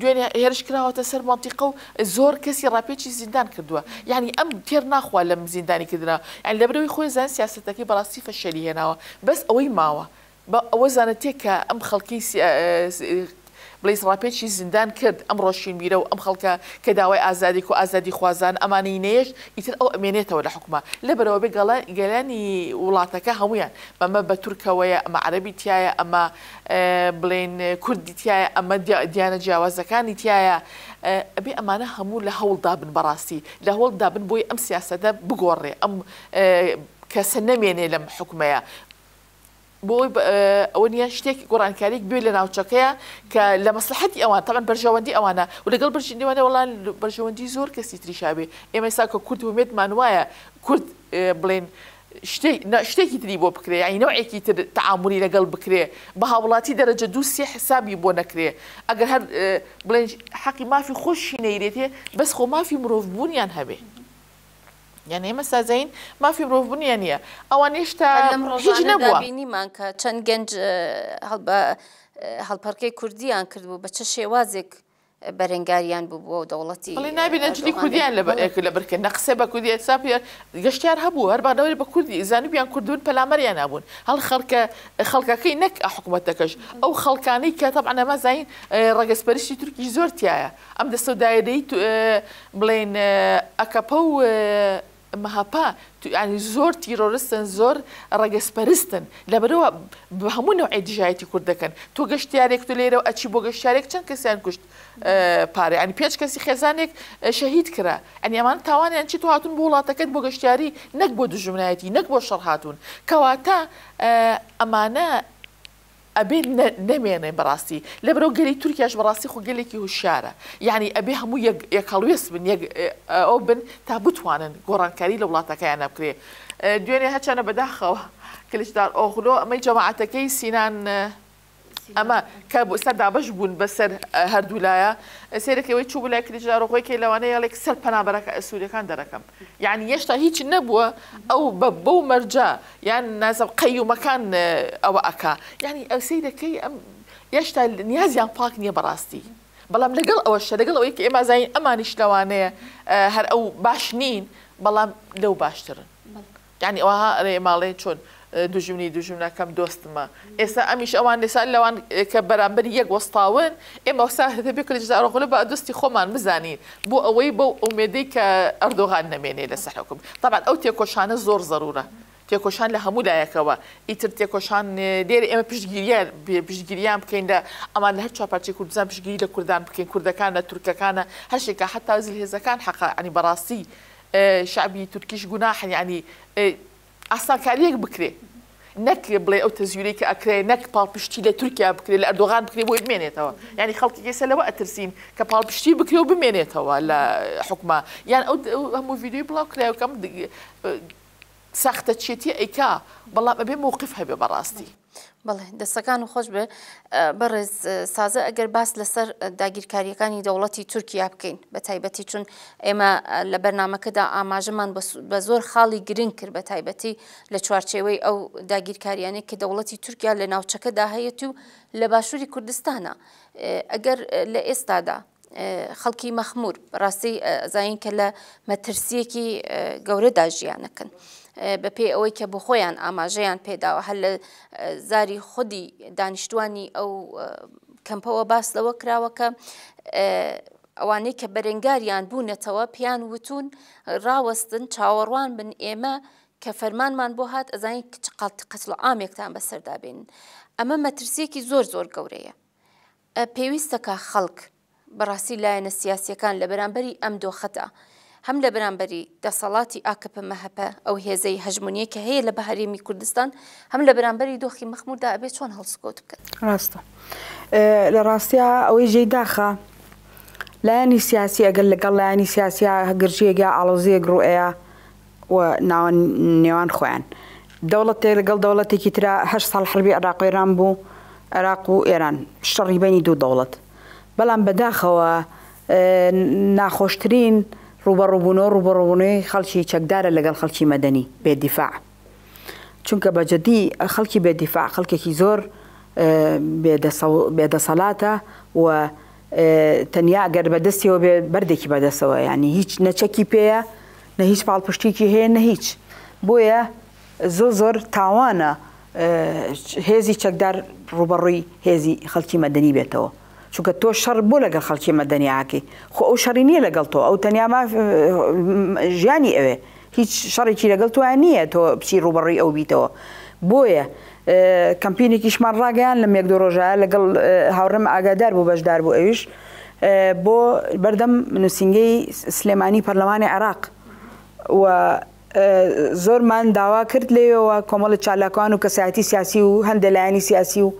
دوێنێ هێرشکراوەتە سەر منتیقە و زۆر کەسی ڕاپێکی زیندان کردووە یعنی ئەم تێر ناخوا لەم زیندانی کردنا ئەن لە برەوەی خۆی زان سیاستەکەی بەڕاستی فەشەلی هێناوە بەس ئەوەی ماوە بە ئەوە زانەتێک کە ئەم خەڵکی بڵی سڵاپێکی زندان کرد ام ڕۆشین میرە و ئەم خەڵکە کە داوای ئازادی و ئازادی خوازان ئەمانەی نێش ئیتر لبر و بگل جلانی لە بەرەوە بێ گەلانی وڵاتەکە هەمویان بەمە بە تورکەوەیە ئەمە عەربی تایە ئەمە بڵێن کوردی تایە ئەمە دیانە جیاوازەکانی تایە ئەبێ ئەمانە هەموو لە هەوڵدا بن بەڕاستی لە هەوڵدا بن ام ئەم سیاسەدە بگۆڕێ ام کەسە نەمێنێ لەم حکومەیە بۆی ئەوەنە شتێکی گۆڕانکاریک گوێ لە ناوچەکەیە کە لە مەسلحەتی ئەوان تاان بەرژەوەندی ئەوانە و لەگەڵ برژینەوەە وڵان بەرژەوەندی زۆر کەسی تریشابێ ئێمە سا کە کورد ومێت مانوایە کورد بڵێن. شتێکی تری بۆ بکرێ ئەینەوەیەکی تر تعاملی لەگەڵ بکرێ بە هاوڵاتی دەرەجە دووسێ حسابی بۆ نەکرێ ئەگەر هەر بڵێن حەقی مافی خۆشی نەیرێتێ بەس خۆ مافی مرۆڤ بوونیان هەبێ. یعنی يعني مەسازین مافی مرۆڤبوونیانە ئەوانیشتا هیچ نەبووە بینیمان کە چەند گەنج هەڵپەرکەی بو بو بە چه شێوازێک بەرەنگاریان بوو بۆ دەوڵەتی نابێت ئەجلی آه، کوردیان اه، لە بکە نەقسە بە کوردی ئەسا گەشتیان هەبوو هەر بادەوری كردون کوردی زانوبیان کوردون هل نبوون هەڵ كي نك نەک حکوومەتەکەش ئەو خەڵکانەی کە تەب ئەنەما زین اه، ڕگەسپەرشی تورکی زۆر تایە ئەم دەستەدایەدەی بڵێن ئەکەپە و مەهاپا توانی زۆر تیرۆرستن زۆر ڕگەسپەرستن لەبەرەوە بە هەموو نەوە ئەیدژایەتی کورد دەکەن تۆ گەشتیارێک تو لێرە و ئەچی بۆ گەشتارێک چەند کەسیان کوشت پارێ ئەنی پێنج کەسی خێزانێک شەهید کرا ئەنیمان تاوانیان چی تو هاتون بۆ وڵاتەکەت بۆ گەشتیاری نەک بۆ دژمنایەتی نەک بۆ شەڕ هاتوون کەواتە ئەمانە ئەبێ نەمێنێ بەڕاستی لە بەرەو گەلی تورکیاش بەڕاستی خو گەلێکی هوشارە یعنی ئەبێ هەموو یەکەڵوێست بن ئەو بن تا بتوانن گۆڕانکاری لە وڵاتەکەیان نەبکرێ دوێنێ هەچەنە بەداخەوە کلشدار ئۆخلۆ ئەمەی جەماعەتەکەی سینان ئەمە کە بۆ سەر دابش بوون بەسەر هەردوولایە سێرەکەەوەی چوو لای کریژارۆخۆی کە لەوانەیە یاڵێک سەر پەنابەرەکە ئەسوورەکان دەرەکەم یعنی هێشتا هیچ نەبووە ئەو بە بەو مەرجە یان نازە قەیومەکان ئەوە ئەک یعنی ئەو سیرەکەی ئەم هێشتا نیازیان پاک نییە بەڕاستی. بەڵام لەگەڵ ئەوە شەرگەڵ ئەوەی کە ئێمە زانین ئەمانیش لەوانەیە هەر ئەو باش نین بەڵام لەو باشترن. یعنی ئەوها ڕێماڵێ چۆن دوژمنی دوژمنەکەم دۆستمە ئێستا ئەمیش ئەوان لێسا لەوان اه، کە بەرامبەر یەک وەستاون ئێمە وسا هەبێ کلژارۆغلە بە دۆستی خۆمان بزانین بو ئەوەی بو ئومێدەی کە ئەردۆغان نامێنێ لە سەرحکم طبعا ئەو تێکۆشانە زۆر ضرورە. تێکۆشان لە هەموو لایەکەوە ئیتر اما اه، دێری ئێمە پشتگیریان دا اما لە ئەمان لە هەر چاپارچی کوردزان پشتگیری لە کوردان بکەین کوردەکانە تورکەکانە هەشێکە حتا زل هێزەکان حقا ئەنی بەڕاستی اه، شعبی تورکیش گوناحن ینی اصلا کاریک بكري نك بلاي او تزيوريك اكري نك نەک پاڵپشتی لە تورکیا بکرێت لە ئەردۆغان توا يعني خلقي ینی خەڵکی ترسين لەوە ئەترسین بكري پاڵپشتی بکرێ و بمێنێتەوە يعني او یان فيديو هەموو ویددیوی بڵاو سخته سەختە ايكا ئەیکا ما ئەبێ موقفها ببراستي بڵێ دەستەکان و خۆش بێ بەڕێز سازە ئەگەر باس لەسەر داگیرکاریەکانی دەوڵەتی تورکیا بکەین بە تایبەتی چون ئێمە لە بەرنمەکەدا ئاماژەمان بە زۆر خاڵی گرنگ کرد بە تایبەتی لە چوارچێوەی ئەو داگیرکاریانێک کە دەوڵەتی تورکیا لە ناوچەکەدا هەیەت و لە باشووری کوردستانە ئەگەر لە ئێستادا خەڵکی مەخمور ڕاستی زین کە لە مەترسیەکی گەورەدا ژیانەکەن. بە پێی ئەوەی کە بۆ خۆیان ئاماژەیان پێداوە هەر لە زاری خودی دانیشتوانی ئەو کەمپەوە باس لەوە کراوە کە ئەوانەی کە بەرەنگاریان بوونەتەوە پیان وتون ڕاوەستن چاوەڕوان بن ئێمە کە فەرمانمان بۆ هات ئەزانی قەتڵ ئامێکتان بەسەردابێن ئەمە مەترسیەکی زۆر زۆر گەورەیە پێویستەکە خەڵک بەڕاستی لایەنە سیاسەکان لە بەرامبەری ئەم دۆخەتە هم هەم لە بەرامبەری دەسەڵاتی ئاکەپە مەهەپە ئەو هێزەی هەژمونیە کە هەیە لە بەهرێمی کوردستان هەم لە بەرامبەری دۆخی مەخمودا ئەبێت چۆن هەڵسکۆت بکەن ڕاستە اه، لە ڕاستیا ئەوەی ژێ داخە لایانی سیاسی ئەگەر لەگەڵ لایانی سیاسیا هەگرژیەگە ئالۆزیە گرڕوئەیە و ناوان نێوان خۆیان دەوڵەتێک لەگەڵ دەوڵەتێکی ترا هش ساڵ حربی عراق ئێران بو عراق و دو شەڕیبەنی بلان بداخا و بەداخەوە اه، ناخۆشترین ڕوبەڕووبوونەوە ڕوبەڕوونەوەی خەڵکی چەکدارە لەگەڵ خەڵکی مەدەنی بێدیفاع چونکە بەجددی خەڵکی بێدیفاع خەڵکێکی زۆر بێدەسەڵاتە و تەنیا گەر بەدەستیەوە بێ بەردێکی بەدەستەوە ینی هیچ نەچەکی پێەیە نە هیچ پاڵپشتێکی هەیە نە هیچ بۆیە زۆر زۆر تاوانە هێزی چەکدار ڕوبەڕووی هێزی خەڵکی مەدەنی بێتەوە چونکە تۆ شەڕ بۆ لەگە خەڵکی مەدەنیاکی خۆ ئەو شەڕی نییە لەگەڵ تۆ ئەو تەنیاما ژیانی ئەوێ هیچ شەڕێکی لەگەڵ توان نییە تۆ پچی ڕوبڕی ئەو بیتەوە بۆیە کەمپینێکیشمان ڕاگەیان لەم یەک دو ڕۆژایە لەگەڵ هاوڕم ئاگادار بوو بەشدار بوو ئەویش بۆ بەردەم نووسنگەی سلێمانی پەرلەمانی عراق و زۆرمان داوا کرد لێەوە کۆمەڵە چالاکان و کەسایەتی سیاسی و هەندە لایانی سیاسی و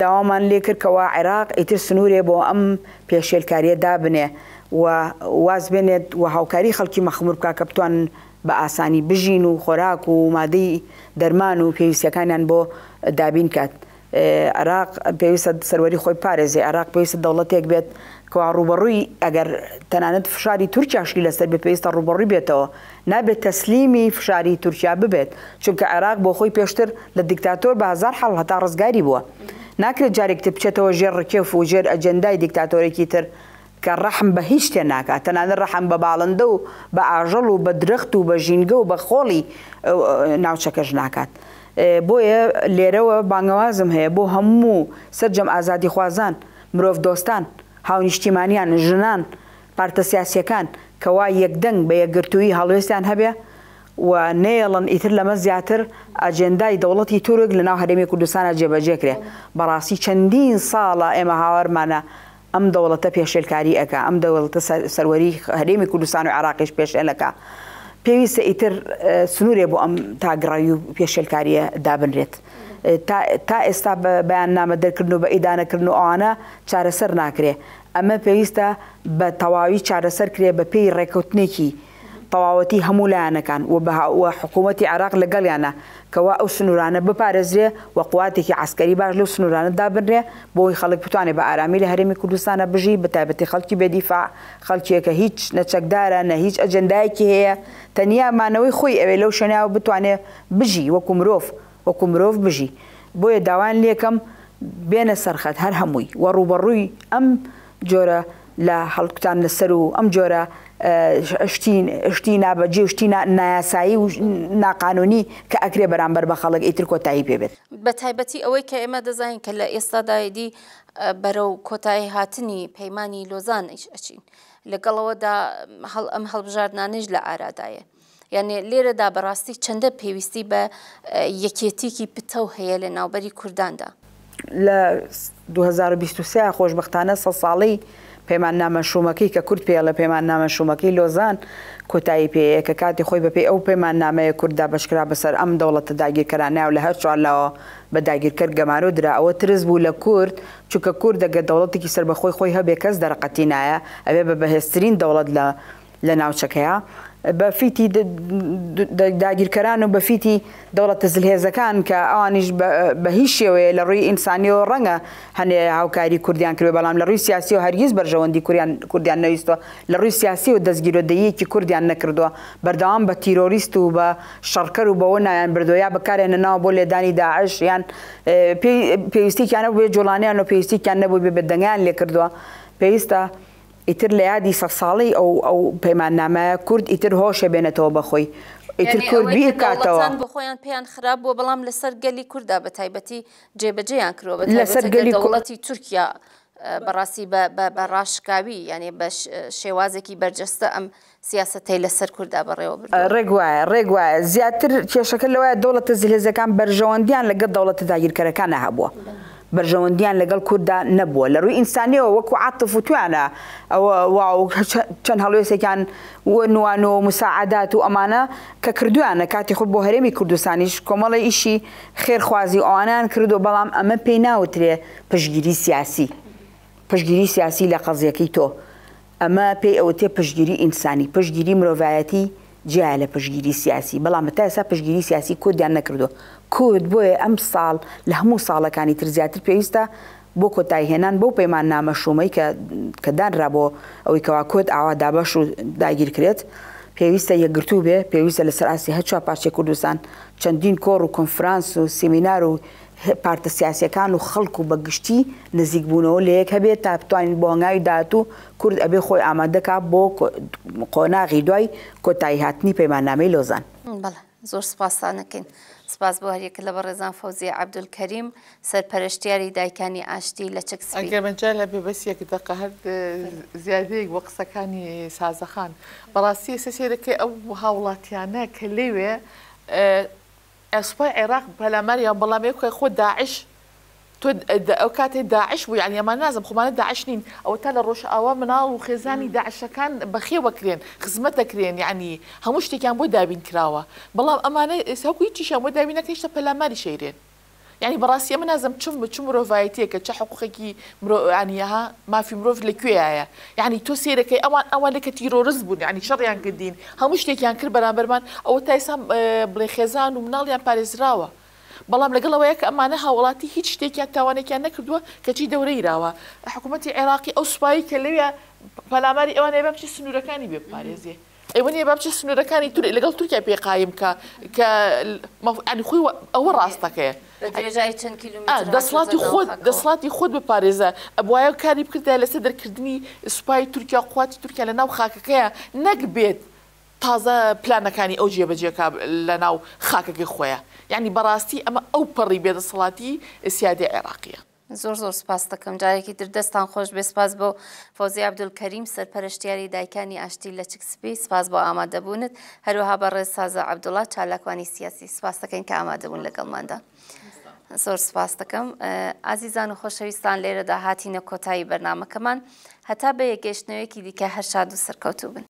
داوامان لێ کردکەوە عێراق ئیتر سنوورێ بۆ ئەم پێشێلکاریە دابنێ و واز بێنێت و هاوکاری خەڵکی مەخمور بکە کە بتوان بە ئاسانی بژین و خۆراک و مادەی دەرمان و پێویستەکانیان بۆ دابین کات. عراق پێویستە سەروەری خۆی پارێزی عراق پێویستە دەوڵەتێک بێت کەوا ڕوبەڕووی ئەگەر تەنانەت فشاری تورکیاشی لەسەر بێ پێویستە ڕوبەڕووی بێتەوە نابێت تەسلیمی فشاری تورکیا ببێت چونکە عێراق بۆ خۆی پێشتر لە دیکتاتۆر بەهزار حڵ هەتا ڕزگاری بووە ناکرێت جارێکتە بچێتەوە ژێر ڕکێف و ژێر ئەجندای دیکتاتۆرێکی تر کە ڕەحم بە هیچ تێ ناکات تەنانە ڕەحم بە باڵندە و بە ئاژەڵ و بە درخت و بە ژینگە و بە خۆڵی ناوچەکەش ناکات. بۆیە لێرەوە بانگەوازم هەیە بۆ هەموو سرجەم ئازادی خوازان مرۆڤ دۆستان هاونیشتیمانیان ژنان پارتە سیاسیەکان کەوا یەکدەنگ بە یەکگرتووی هەڵوێستیان هەبێ و نێڵن ئیتر لەمە زیاتر ئەجێندای دەوڵەتی تورک لە ناو هەرێمی کوردستانە جێبەجێکرێ بەڕاستی چەندین ساڵە ئێمە هاوارمانە ئەم دەوڵەتە پێشێلکاری ئەەکە ئەم دەوڵەتە سەروەری هەرێمی کوردستان و عراقیش پێشێلەکە پێویستە ئیتر سنوورێ بۆ ئەم تاگڕایی و پێشێلکاریە دابنرێت. تا ئێستا بەیان نامە دەرکردن و بە ئیدانەکردن و ئەوانە چارەسەر ناکرێ ئەمە پێویستە بە تەواوی چارەسەر کرێ بە پێی ڕێکوتنێکی تەواوەتی هەموو لایەنەکان و بەهاوە حکوومەتتی عراق لەگەڵیانە کەوا ئەو سنوورانە بپارێزرێ و قواتێکی عسکەری باش لەو سنوورانەدا بنرێ بۆی خەڵک بتوانێت بە ئارامی لە هەرمی کوردستانە بژی بەتابەتی خەڵکی بێدیفا خەڵکیەکە هیچ نەچەکدارە نە هیچ ئەجندایەکی هەیە تەنیامانەوەی خۆی ئەوێ لەو شنیاوە بتوانێت بژی وەکو مرۆڤ وەکو مرۆڤ بژی بۆیە داوان لێکم بێنە سەرخەت هەر هەمووی وە ڕوبەڕووی ئەم جۆرە لە هەڵکتان لەسەر و ئەم جۆرە شتی نابەجێ شتی نایاسایی و ناقانونی کە ئەکرێ بەرامبەر بە خەڵک ئیتر کۆتایی پێبێت بە تایبەتی ئەوەی کە ئێمە دەزانین کە لە ئێستادایدی بەرەو کۆتایی هاتنی پەیمانانی لۆزان ئەچین لەگەڵەوەدا هەڵ ئەم هەڵبژاردنانش لە ئارادایە. یعنی لێرەدا بەڕاستی چەندە پێویستی بە یەکێتیکی پتە و هەیە لە ناوبەری کورداندا. لە 2023 خۆشببختانە سە ساڵی پەیمان نامە شومەکەی کە کورد پێە لە پەیمان نامە شومەکەی لۆزان کۆتایی پێەیە کە کاتی خۆی بەپی ئەو پەیمان نامەیە کوردا بەشکرا بەسەر ئەم دەوڵەتە داگیرکەرانناو لە هەر چوارلاەوە بە داگیرکرد گەمارۆ درا ئەوە ترس بوو لە کورد چونکە کورد دەگە دەوڵەتێکی سربەخۆی خۆی هەبێ کەس دەرەقەتی نایە ئەوێ بە بەهێستترین دەوڵەت لە لە ناوچەکەیە بەفیتی داگیرکەران و بەفیتی دەوڵەتە زلهێزەکان کە ئەوانیش بە هیچ شێوەیە لە ڕووی ئینسانیەوە ڕەنگە هەنەیە هاوکاری کوردیان کرد بەڵام لە ڕووی سیاسی و هەرگیز بەرژەوەندی کوردیان نەویستەوە لە ڕووی سیاسی و دەستگیرۆدەیەکی کوردیان نەکردووە بەردەوام بە تیرۆریست و بە شەڕکەر و بەوە نایان بردویا بەکارێنە ناو بۆ لێدانی داعش یان پێویستیانە بێ جوڵانیان و پێویستیان نەبوو بێ بەدەنگیان لێ کردووە پێویستە ئیتر لە یادی سە ساڵی ئەو ئەو پەیمانامە کورد ئیتر هۆشە بێنێتەوە بەخۆی ئیتر کورد بیر کاتەوە بخۆیان پێیان خراپ بۆ بەڵام لەسەر گەلی کووردا بە تایبەتی جێبەجێیان کرۆ لەسەر گەلی کوڵەتی تورکیا بەڕاستی بە ڕاشکاوی یعنی بە شێوازێکی بەرجەستە ئەم سیاستەی لەسەر کووردا بەڕێوە ڕێک وایە ڕێک وایە زیاتر کێشەکە لەوەیە دەوڵەتە زیلێزەکان بەرژەوەندیان لەگە دەوڵەتە داگیرکەرەکانە هەبووە. بەرژەوەندیان لەگەڵ کووردا نەبووە لە ڕووی ئینسانیەوە وەکو عاتف و توانە ئەوە چەند هەڵوێسێکان نوانەوە مساعدات و ئەمانە کە کردویانە کاتی خۆ بۆ هەرێمی کوردستانیش کۆمەڵی ئیشی خێرخوازی ئەوانیان کردو بەڵام ئەمە پێی ناوترێ پشگیری سیاسی پشگیری سیاسی لە قەزیەکەی تۆ ئەمە پێی ئەوە تێ پشگیری ئینسانی پشگیری مرۆڤایەتی جیا لە پشگیری سیاسی بەڵام تا ئێستا پشگیری سیاسی کۆدیان نەکردو کورد بۆیە ئەم ساڵ لە هەموو ساڵەکانی تر زیاتر پێویستە بۆ کۆتایهێنان بەو پەیمان نامە شومەی کە دانرا بۆ ئەوەی کەوا کۆت ئاوا دابەش و داگیرکرێت پێویستە یەکگرتو بێ پێویستە لە سەراسی هەچوە پارچێک کوردستان چەندین کۆڕ و کۆنفرانس و سیمینار و پارتە سیاسەکان و خەڵکو و بەگشتی نزیکبوونەوە لەیەک هەبێت تا بتوانین بۆنگاوی داهاتوو کورد ئەبێ خۆی ئامادەکە بۆ قۆناغی دوای کۆتایی هاتنی پەیمانامەی لۆزان زۆر سپاسانەکەین. سپاس بۆ هەریەکە لە بە ڕێزان فەوزیە عبدولکەریم سەرپەرشتیاری دایکانی ئاشتی لە چکس ئەگەر منجار لە بێبەسیەکی دقه هەر زیادەیەک وە قسەکانی سازەخان بەڕاستی سە سێرەکەی ئەو هاوڵاتیانە کە لێوێ ئەسپای عێراق پەلامەر یا بەڵامێک خۆ داعش تۆ ئەو کاتێ داعش بوو یان ئەمان نازم خمانە داعش نین ئەوە تا لە ڕۆژ ئاوا مناڵ و خێزانی داعشەکان بەخێوەکرێن خزمەت دەکرێن یعنی هەموو شتێکیان بۆ دابین کراوە بەڵام ئەمانە ساکوی چیشان بۆ دابینەکەیشتە پەلاماری شەیرێن یعنی بەڕاستیە من نازم چم بچ مرۆڤایەتەیە کە چه حقوقێکی مرۆیانیەها مافی مرۆڤ لەکوێیە یعنی تۆ سێرەکەی ئەوان ئەوانە کە تیرۆرز بوون ینی شەڕیان کردین هەموو شتێکیان کرد بەرامبەرمان ئەوە تایسان بڵێ خێزان و مناڵیان پارێزراوە بەڵام لەگەڵەوەیە کە ئەمانە هاوڵاتی هیچ شتێکیان تاوانێکیان نەکردووە کەچی دەورەیراوە حکوومەتتی عێراقی ئەو سوپایی کە لەوێ پەلاماری ئەوانەیە بە بچی سنوورەکانی بێ پارێزیێ. ئەوەنە بابچە سنوورەکانی توری لەگەڵ تورکیا پێقایم کە کە خۆی ئەوە ڕاستەکەی دەسڵاتی خۆت دەسڵاتی خۆت بپارێزە ئەبواە کاری بکردا لەسەر دەرکردنی سوپای تورکیا قواتی تورکیا لە ناو خاکەکەیە نەک بێت تازە پلانەکانی ئەو جێبەجێکە لە ناو خاکەکەی خۆیە. یعنی بەڕاستی ئەمە ئەو پەڕی بێدەسەڵاتی سیادی عێراقیە. زۆر زۆر سپاس دەکەم جارێکی دردەستان خۆش بێسپاس بۆ فۆزی عبدولکەریم سەرپەرشتیاری دایکانی ئاشتی لە چکسپی سپاس بۆ ئامادەبوونت هەروەها بە ڕێز سازە عبدوڵا چالاکوانی سیاسی سپاس دەکەین کە ئامادەبوون لەگەڵماندا. زۆر سپاس دەکەم ئازیزان و خۆشەویستان لێرەدا هاتیینە کۆتایی بەرنمەکەمان هەتا بە یەکێشتنەوەیەکی دیکە هەرشاد و سەرکەوتوو بن.